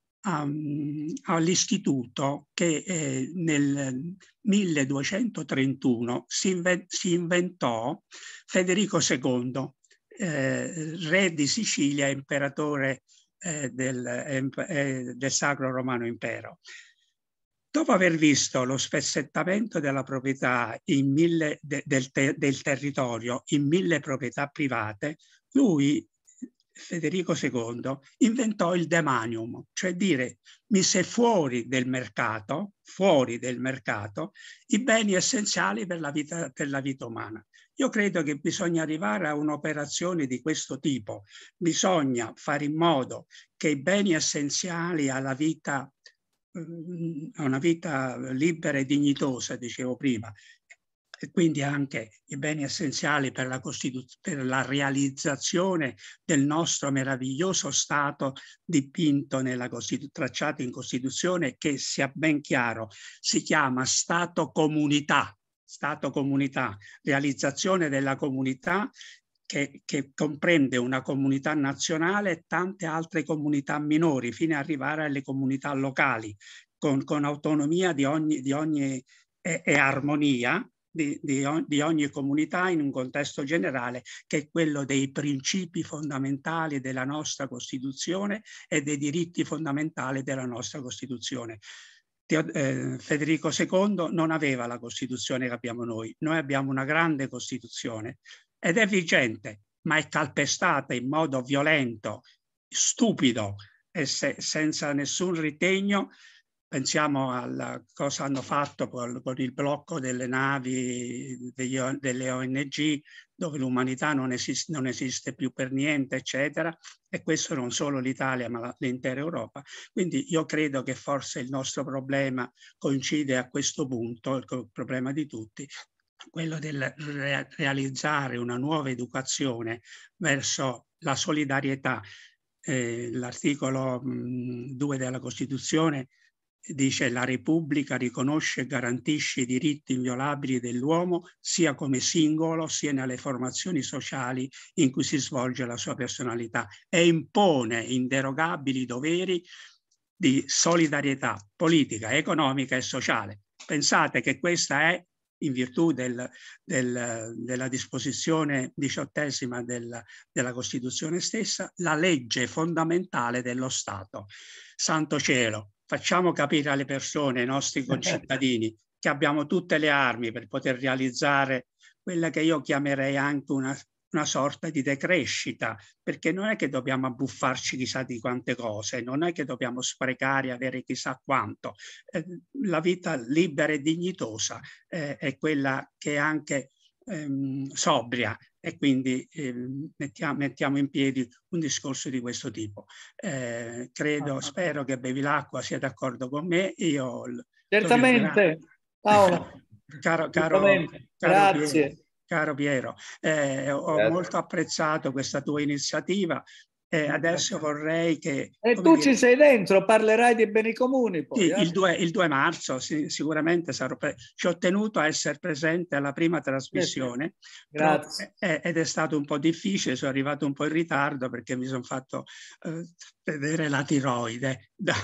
mm, all'istituto che eh, nel 1231 si, inventò Federico II eh, re di Sicilia, imperatore eh, del, eh, del, Sacro Romano Impero. Dopo aver visto lo spezzettamento della proprietà mille, de, del, te, del territorio in mille proprietà private, lui, Federico II, inventò il demanium, cioè dire mise fuori del mercato, fuori del mercato, i beni essenziali per la vita, per la vita umana. Io credo che bisogna arrivare a un'operazione di questo tipo. Bisogna fare in modo che i beni essenziali alla vita, mm, a una vita libera e dignitosa, dicevo prima, e quindi anche i beni essenziali per la, per la, realizzazione del nostro meraviglioso Stato dipinto nella tracciato in Costituzione che, sia ben chiaro, si chiama Stato comunità, Stato-comunità, realizzazione della comunità che, che, comprende una comunità nazionale e tante altre comunità minori, fino ad arrivare alle comunità locali, con, con autonomia di ogni, di ogni, e, e, armonia di, di, di ogni comunità in un contesto generale che è quello dei principi fondamentali della nostra Costituzione e dei diritti fondamentali della nostra Costituzione. Eh, Federico II non aveva la Costituzione che abbiamo noi, noi abbiamo una grande Costituzione ed è vigente, ma è calpestata in modo violento, stupido e se, senza nessun ritegno Pensiamo a cosa hanno fatto con, con, il blocco delle navi degli, delle ONG, dove l'umanità non, esiste, non esiste più per niente, eccetera. E questo non solo l'Italia, ma l'intera Europa. Quindi io credo che forse il nostro problema coincide a questo punto, il problema di tutti, quello del re realizzare una nuova educazione verso la solidarietà. Eh, L'articolo 2 mm, della Costituzione dice la Repubblica riconosce e garantisce i diritti inviolabili dell'uomo sia come singolo sia nelle formazioni sociali in cui si svolge la sua personalità e impone inderogabili doveri di solidarietà politica, economica e sociale. Pensate che questa è, in virtù del, del, della disposizione diciottesima del, della Costituzione stessa, la legge fondamentale dello Stato. Santo cielo, facciamo capire alle persone, ai nostri concittadini, che abbiamo tutte le armi per poter realizzare quella che io chiamerei anche una, una sorta di decrescita, perché non è che dobbiamo abbuffarci chissà di quante cose, non è che dobbiamo sprecare, avere chissà quanto. Eh, la vita libera e dignitosa eh, è quella che è anche ehm, sobria, e quindi eh, mettiamo, mettiamo, in piedi un discorso di questo tipo. Eh, credo, ah, spero che Bevi l'acqua sia d'accordo con me. Io certamente, Paolo. caro, caro, certamente. caro grazie. Piero, caro Piero eh, ho grazie. molto apprezzato questa tua iniziativa, eh, adesso certo. vorrei che... E tu dire, ci sei dentro, parlerai di beni comuni poi. Sì, eh? il, 2, il, 2, marzo sì, sicuramente sarò... Pre- ci ho tenuto a essere presente alla prima trasmissione. Sì, Grazie. Però, eh, ed è stato un po' difficile, sono arrivato un po' in ritardo perché mi sono fatto eh, vedere la tiroide da,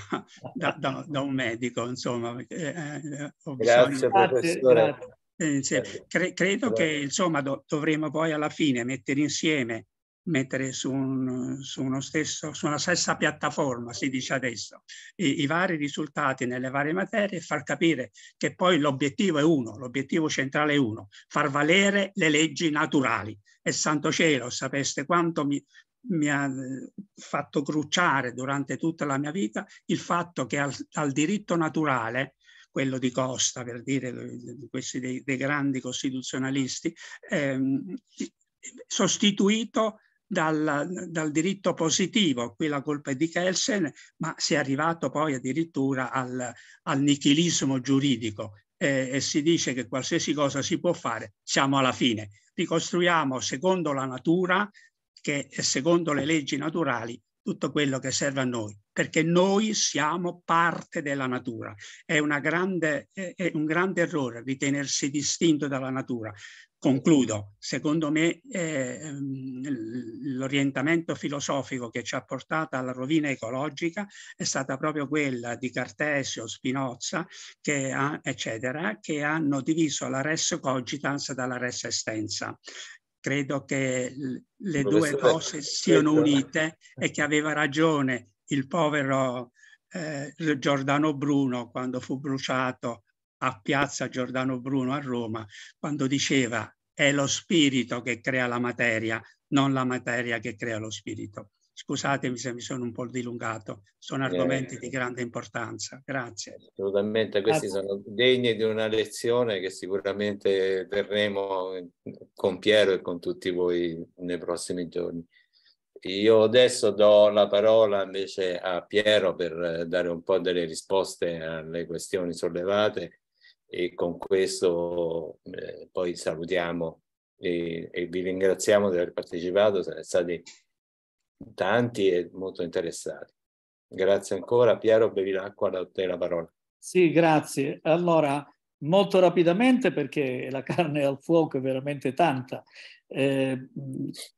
da, da, da un medico, insomma. Eh, grazie professore. Cioè, cre- credo che insomma do- dovremo poi alla fine mettere insieme mettere su, un, su, uno stesso, su una stessa piattaforma, si dice adesso, i, i vari risultati nelle varie materie e far capire che poi l'obiettivo è uno, l'obiettivo centrale è uno, far valere le leggi naturali. E santo cielo, sapeste quanto mi, mi ha eh, fatto crucciare durante tutta la mia vita il fatto che al, al diritto naturale quello di Costa, per dire eh, questi dei, dei grandi costituzionalisti, ehm, sostituito dal, dal, diritto positivo, qui la colpa è di Kelsen, ma si è arrivato poi addirittura al, al nichilismo giuridico eh, e si dice che qualsiasi cosa si può fare, siamo alla fine. Ricostruiamo secondo la natura, che secondo le leggi naturali, tutto quello che serve a noi, perché noi siamo parte della natura. È, grande, è un grande errore ritenersi distinto dalla natura. Concludo, secondo me eh, l'orientamento filosofico che ci ha portato alla rovina ecologica è stata proprio quella di Cartesio, Spinoza, che ha, eccetera, che hanno diviso la res cogitans dalla res estensa. credo che le due cose siano ecco. unite e che aveva ragione il povero eh, Giordano Bruno quando fu bruciato a piazza Giordano Bruno a Roma, quando diceva è lo spirito che crea la materia, non la materia che crea lo spirito. Scusatemi se mi sono un po' dilungato, sono eh. argomenti eh, di grande importanza. Grazie. Assolutamente, questi sono degni di una lezione che sicuramente terremo con Piero e con tutti voi nei prossimi giorni. Io adesso do la parola invece a Piero per dare un po' delle risposte alle questioni sollevate e con questo eh, poi salutiamo e, e, vi ringraziamo di aver partecipato, siete stati tanti e molto interessati. Grazie ancora. Piero Bevilacqua, a te la parola. Sì, grazie. Allora, molto rapidamente perché la carne al fuoco è veramente tanta. Eh,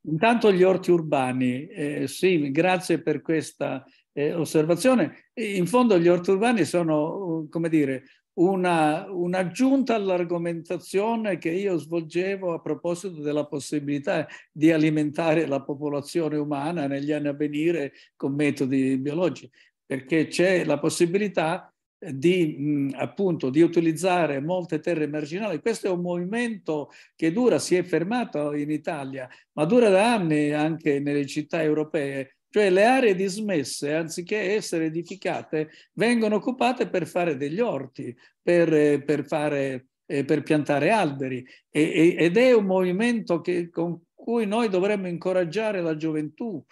intanto gli orti urbani, eh, sì, grazie per questa eh, osservazione. In fondo gli orti urbani sono, come dire, una, un'aggiunta all'argomentazione che io svolgevo a proposito della possibilità di alimentare la popolazione umana negli anni a venire con metodi biologici, perché c'è la possibilità di, appunto, di utilizzare molte terre marginali. Questo è un movimento che dura, si è fermato in Italia, ma dura da anni anche nelle città europee cioè le aree dismesse, anziché essere edificate, vengono occupate per fare degli orti, per, eh, per, fare, eh, per piantare alberi. E, ed è un movimento che, con cui noi dovremmo incoraggiare la gioventù,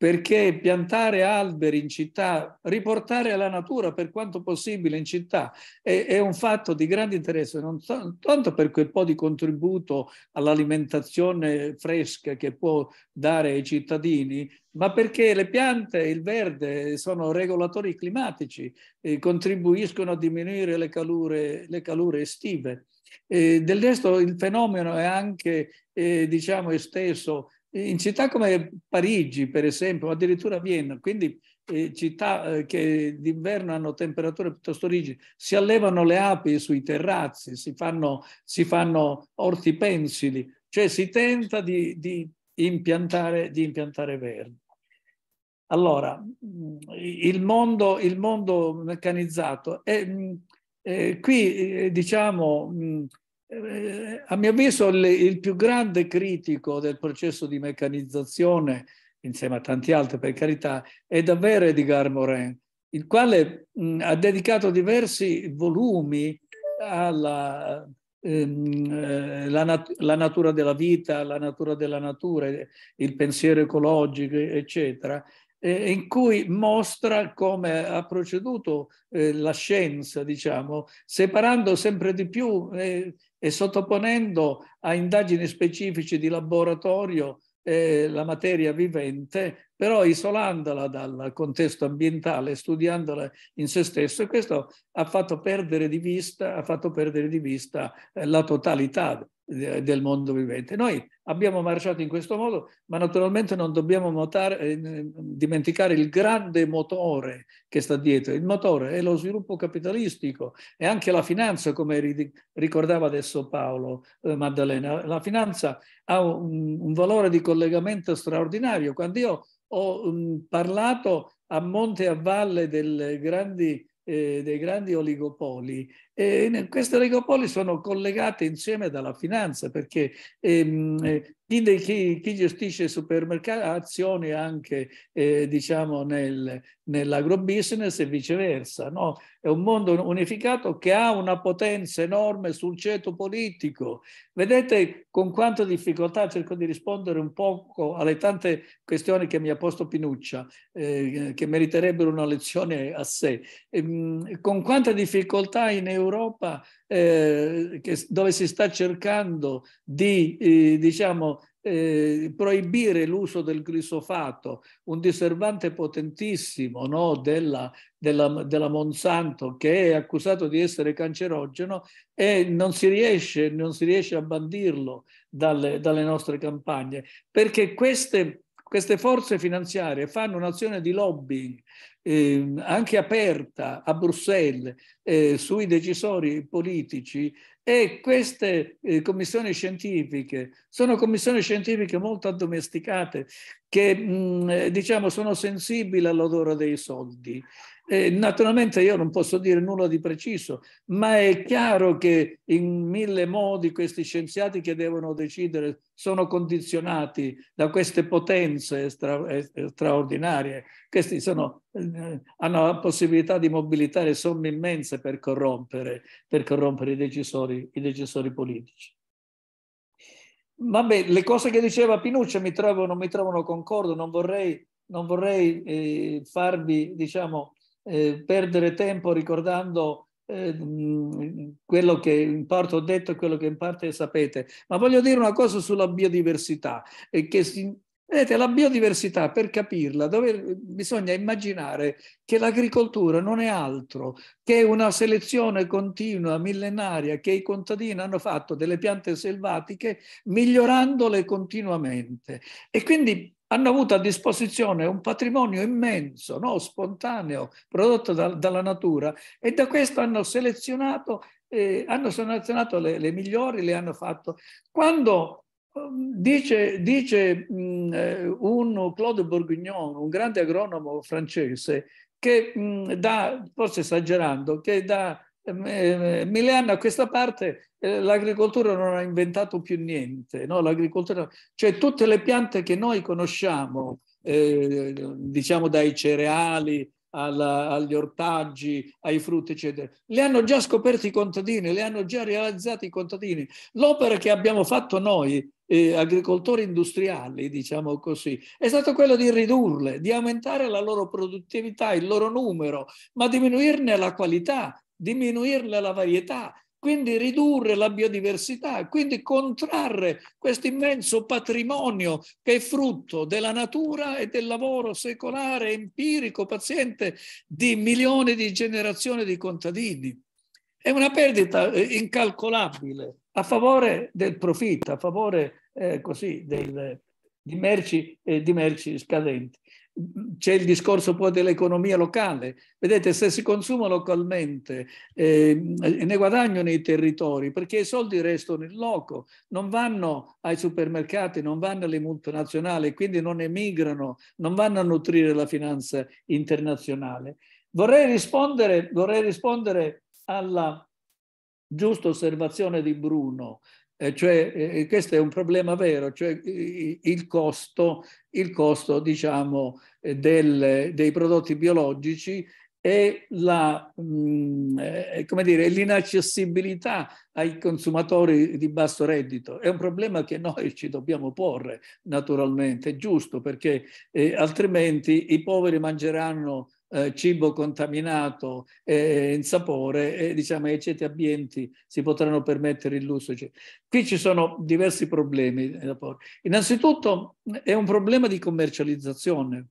perché piantare alberi in città, riportare la natura per quanto possibile in città è, è un fatto di grande interesse, non so, tanto per quel po' di contributo all'alimentazione fresca che può dare ai cittadini, ma perché le piante il verde sono regolatori climatici, eh, contribuiscono a diminuire le calure, le calure estive. Eh, del resto il fenomeno è anche eh, diciamo, esteso in città come Parigi, per esempio, o addirittura Vienna, quindi eh, città eh, che d'inverno hanno temperature piuttosto rigide, si allevano le api sui terrazzi, si fanno, si fanno orti pensili, cioè si tenta di, di, impiantare, di impiantare verde. Allora, mm, il mondo, il mondo meccanizzato è, mm, eh, qui diciamo mm, eh, a mio avviso il più grande critico del processo di meccanizzazione, insieme a tanti altri per carità, è davvero Edgar Morin, il quale mm, ha dedicato diversi volumi alla ehm, eh, la, nat la natura della vita, la natura della natura, il pensiero ecologico, eccetera, eh, in cui mostra come ha proceduto eh, la scienza, diciamo, separando sempre di più eh, e sottoponendo a indagini specifici di laboratorio eh, la materia vivente, però isolandola dal contesto ambientale, studiandola in se stesso, e questo ha fatto perdere di vista, ha fatto perdere di vista eh, la totalità del mondo vivente. Noi abbiamo marciato in questo modo, ma naturalmente non dobbiamo notare, eh, dimenticare il grande motore che sta dietro. Il motore è lo sviluppo capitalistico e anche la finanza, come ricordava adesso Paolo eh, Maddalena. La finanza ha un, un, valore di collegamento straordinario. Quando io ho um, parlato a monte e a valle delle grandi eh, dei grandi oligopoli e questi oligopoli sono collegati insieme dalla finanza perché ehm, mm. eh, chi, chi, chi gestisce i supermercati ha azioni anche eh, diciamo nel, nell'agrobusiness e viceversa. No? È un mondo unificato che ha una potenza enorme sul ceto politico. Vedete con quanta difficoltà cerco di rispondere un poco alle tante questioni che mi ha posto Pinuccia, eh, che meriterebbero una lezione a sé. E, ehm, con quanta difficoltà in Europa eh, che, dove si sta cercando di eh, diciamo, eh, proibire l'uso del glisofato, un diservante potentissimo no, della, della, della, Monsanto che è accusato di essere cancerogeno e non si riesce, non si riesce a bandirlo dalle, dalle nostre campagne, perché queste queste forze finanziarie fanno un'azione di lobbying eh, anche aperta a Bruxelles eh, sui decisori politici e queste eh, commissioni scientifiche sono commissioni scientifiche molto addomesticate che mh, mm, eh, diciamo sono sensibili all'odore dei soldi eh, naturalmente io non posso dire nulla di preciso, ma è chiaro che in mille modi questi scienziati che devono decidere sono condizionati da queste potenze stra eh, straordinarie. Questi sono, eh, hanno la possibilità di mobilitare somme immense per corrompere, per corrompere i, decisori, i decisori politici. Vabbè, le cose che diceva Pinuccia mi trovano, mi trovano concordo, non vorrei, non vorrei eh, farvi, diciamo, eh, perdere tempo ricordando eh, quello che in parte ho detto e quello che in parte sapete, ma voglio dire una cosa sulla biodiversità, eh, che si, Vedete, la biodiversità, per capirla, dove, bisogna immaginare che l'agricoltura non è altro che una selezione continua, millenaria, che i contadini hanno fatto delle piante selvatiche, migliorandole continuamente. E quindi hanno avuto a disposizione un patrimonio immenso, no? spontaneo, prodotto da, dalla natura e da questo hanno selezionato, eh, hanno selezionato le, le, migliori, le hanno fatto. Quando ehm, dice, dice mh, eh, un Claude Bourguignon, un grande agronomo francese, che mh, da, forse esagerando, che da eh, mille anni a questa parte eh, l'agricoltura non ha inventato più niente, no? cioè tutte le piante che noi conosciamo, eh, diciamo dai cereali alla, agli ortaggi, ai frutti, eccetera, le hanno già scoperte i contadini, le hanno già realizzate i contadini. L'opera che abbiamo fatto noi, eh, agricoltori industriali, diciamo così, è stata quella di ridurle, di aumentare la loro produttività, il loro numero, ma diminuirne la qualità, diminuirne la varietà, quindi ridurre la biodiversità, quindi contrarre questo immenso patrimonio che è frutto della natura e del lavoro secolare, empirico, paziente di milioni di generazioni di contadini. È una perdita eh, incalcolabile a favore del profitto, a favore eh, così, del, di, merci, eh, di merci scadenti c'è il discorso poi dell'economia locale. Vedete, se si consuma localmente eh, ne guadagnano i territori perché i soldi restano in loco, non vanno ai supermercati, non vanno alle multinazionali, quindi non emigrano, non vanno a nutrire la finanza internazionale. Vorrei rispondere, vorrei rispondere alla giusta osservazione di Bruno, eh, cioè eh, eh questo è un problema vero, cioè il costo, il costo diciamo, eh, del, dei prodotti biologici e la, mm, eh, eh, come dire, l'inaccessibilità ai consumatori di basso reddito. È un problema che noi ci dobbiamo porre, naturalmente, è giusto, perché eh, altrimenti i poveri mangeranno eh, cibo contaminato eh, in sapore e diciamo i ceti ambienti si potranno permettere il lusso. Qui ci sono diversi problemi. Innanzitutto è un problema di commercializzazione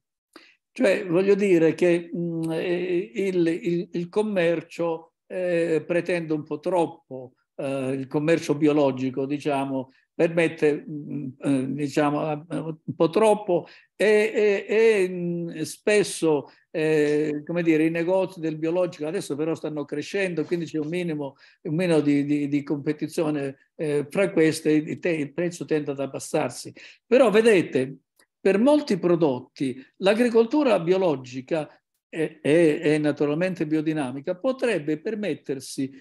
cioè, voglio dire che mh, eh, il, il, il, commercio eh, pretende un po' troppo, eh, il commercio biologico, diciamo, permette mh, eh, diciamo, un po' troppo e, e, e spesso eh, come dire, i negozi del biologico adesso però stanno crescendo, quindi c'è un minimo, un minimo di, di, di, competizione eh, fra queste, il, il prezzo tende ad abbassarsi. Però vedete, per molti prodotti l'agricoltura biologica e, e, e, naturalmente biodinamica potrebbe permettersi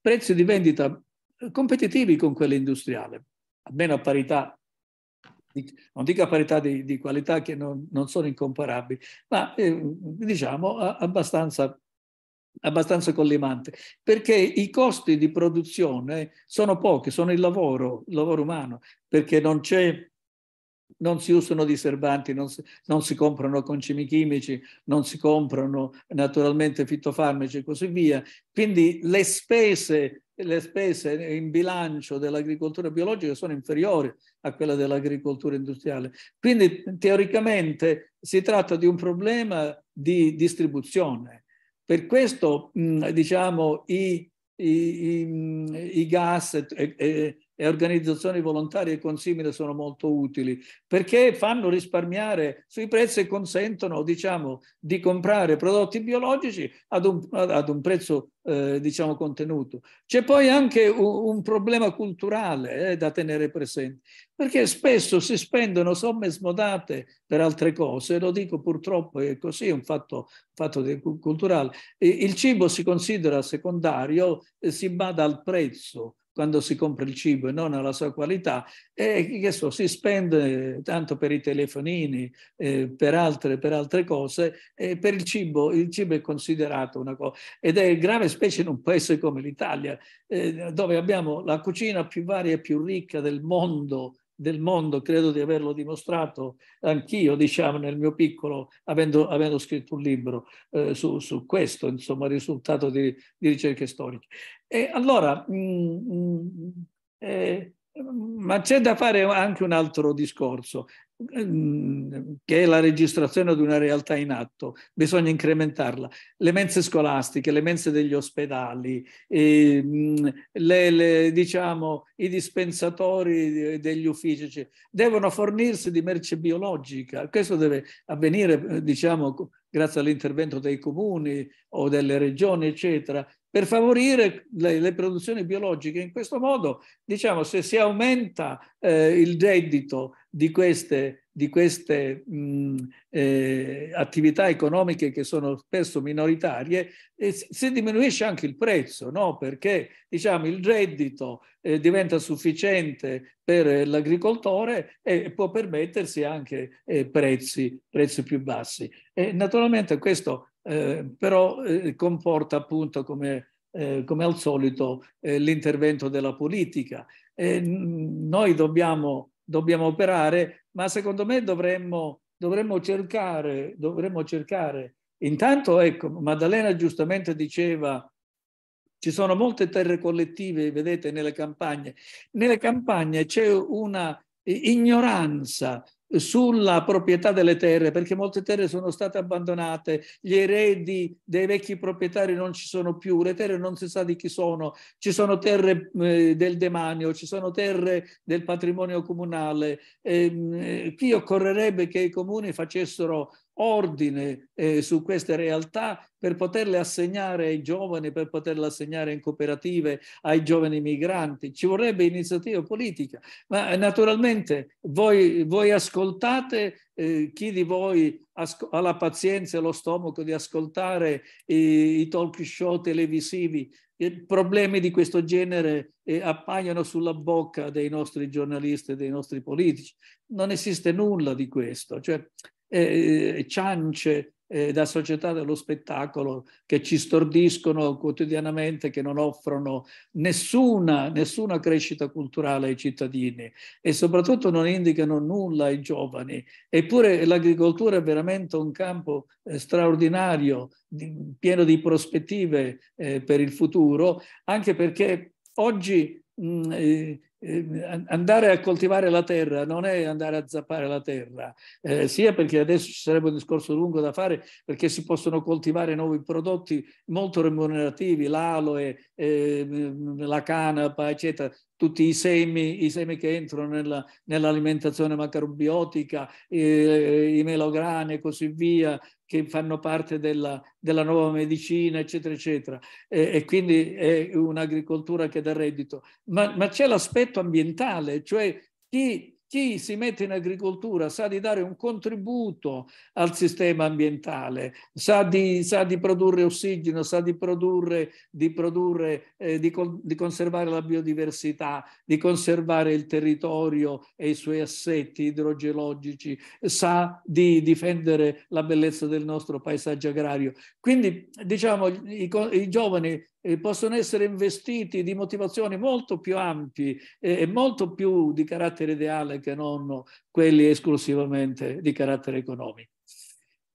prezzi di vendita eh, competitivi con quelli industriali, almeno a parità, non dico a parità di, di qualità che non, non, sono incomparabili, ma eh, diciamo abbastanza abbastanza collimante, perché i costi di produzione sono pochi, sono il lavoro, il lavoro umano, perché non c'è non si usano diserbanti, non si, non si comprano concimi chimici, non si comprano naturalmente fitofarmaci e così via. Quindi le spese, le spese in bilancio dell'agricoltura biologica sono inferiori a quelle dell'agricoltura industriale. Quindi teoricamente si tratta di un problema di distribuzione. Per questo, diciamo, i, i, i, i gas e, e e organizzazioni volontarie con simile sono molto utili perché fanno risparmiare sui prezzi e consentono diciamo, di comprare prodotti biologici ad un, ad un prezzo eh, diciamo, contenuto. C'è poi anche un, un problema culturale eh, da tenere presente perché spesso si spendono somme smodate per altre cose, lo dico purtroppo è così, è un fatto, fatto di, culturale. Il cibo si considera secondario, si bada al prezzo quando si compra il cibo e non alla sua qualità, e che so, si spende tanto per i telefonini, eh, per, altre, per, altre, cose, e per il cibo, il cibo è considerato una cosa, ed è grave specie in un paese come l'Italia, eh, dove abbiamo la cucina più varia e più ricca del mondo, del mondo, credo di averlo dimostrato anch'io, diciamo, nel mio piccolo, avendo, avendo scritto un libro eh, su, su, questo, insomma, risultato di, di ricerche storiche. E allora, mh, mm, mh, mm, eh, ma c'è da fare anche un altro discorso. Ehm, che è la registrazione di una realtà in atto, bisogna incrementarla. Le mense scolastiche, le mense degli ospedali, ehm, le, le, diciamo, i dispensatori degli uffici cioè, devono fornirsi di merce biologica. Questo deve avvenire, eh, diciamo, grazie all'intervento dei comuni o delle regioni, eccetera, per favorire le, le, produzioni biologiche. In questo modo, diciamo, se si aumenta eh, il reddito di queste, di queste mh, eh, attività economiche che sono spesso minoritarie, eh, si diminuisce anche il prezzo, no? perché diciamo, il reddito eh, diventa sufficiente per l'agricoltore e può permettersi anche eh, prezzi, prezzi, più bassi. E naturalmente questo eh, però eh, comporta appunto come eh, come al solito, eh, l'intervento della politica. Eh, noi dobbiamo dobbiamo operare, ma secondo me dovremmo, dovremmo, cercare, dovremmo cercare, intanto ecco, Maddalena giustamente diceva, ci sono molte terre collettive, vedete, nelle campagne. Nelle campagne c'è una ignoranza sulla proprietà delle terre, perché molte terre sono state abbandonate, gli eredi dei vecchi proprietari non ci sono più, le terre non si sa di chi sono, ci sono terre eh, del demanio, ci sono terre del patrimonio comunale. Ehm, eh, qui occorrerebbe che i comuni facessero ordine eh, su queste realtà per poterle assegnare ai giovani, per poterle assegnare in cooperative ai giovani migranti. Ci vorrebbe iniziativa politica, ma eh, naturalmente voi, voi ascoltate, eh, chi di voi ha la pazienza e lo stomaco di ascoltare i, i talk show televisivi eh, problemi di questo genere eh, appaiono sulla bocca dei nostri giornalisti e dei nostri politici. Non esiste nulla di questo, cioè eh, ciance eh, da società dello spettacolo che ci stordiscono quotidianamente, che non offrono nessuna, nessuna crescita culturale ai cittadini e soprattutto non indicano nulla ai giovani. Eppure l'agricoltura è veramente un campo eh, straordinario, di, pieno di prospettive eh, per il futuro, anche perché oggi Mm, eh, eh, andare a coltivare la terra non è andare a zappare la terra, eh, sia perché adesso ci sarebbe un discorso lungo da fare, perché si possono coltivare nuovi prodotti molto remunerativi, l'aloe, eh, mm, la canapa, eccetera, tutti i semi, i semi che entrano nella, nell'alimentazione macrobiotica, eh, i melograni e così via, che fanno parte della, della nuova medicina, eccetera, eccetera. E, e, quindi è un'agricoltura che dà reddito. Ma, ma c'è l'aspetto ambientale, cioè chi chi si mette in agricoltura sa di dare un contributo al sistema ambientale, sa di, sa di produrre ossigeno, sa di produrre, di, produrre eh, di, di, conservare la biodiversità, di conservare il territorio e i suoi assetti idrogeologici, sa di difendere la bellezza del nostro paesaggio agrario. Quindi diciamo i, i giovani eh, possono essere investiti di motivazioni molto più ampie e molto più di carattere ideale che non quelli esclusivamente di carattere economico.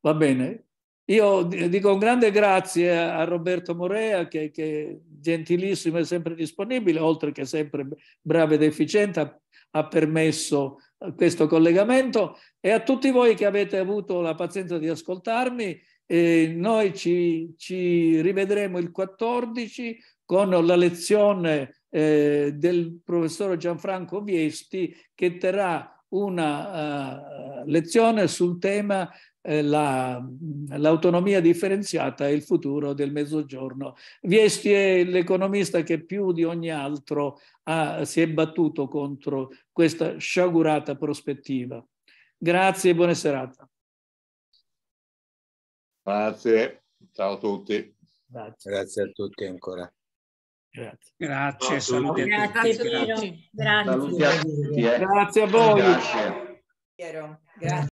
Va bene, io dico un grande grazie a Roberto Morea, che, è gentilissimo e sempre disponibile, oltre che sempre bravo ed efficiente, ha permesso eh, questo collegamento, e a tutti voi che avete avuto la pazienza di ascoltarmi e noi ci, ci, rivedremo il 14 con la lezione eh, del professor Gianfranco Viesti che terrà una uh, lezione sul tema eh, l'autonomia differenziata e il futuro del mezzogiorno. Viesti è l'economista che più di ogni altro ha, si è battuto contro questa sciagurata prospettiva. Grazie e buona serata. Grazie, ciao a tutti. Grazie, Grazie a tutti ancora. Grazie. Grazie, saluti Grazie, Piero. Grazie. Grazie. Eh. Grazie. a voi. Grazie.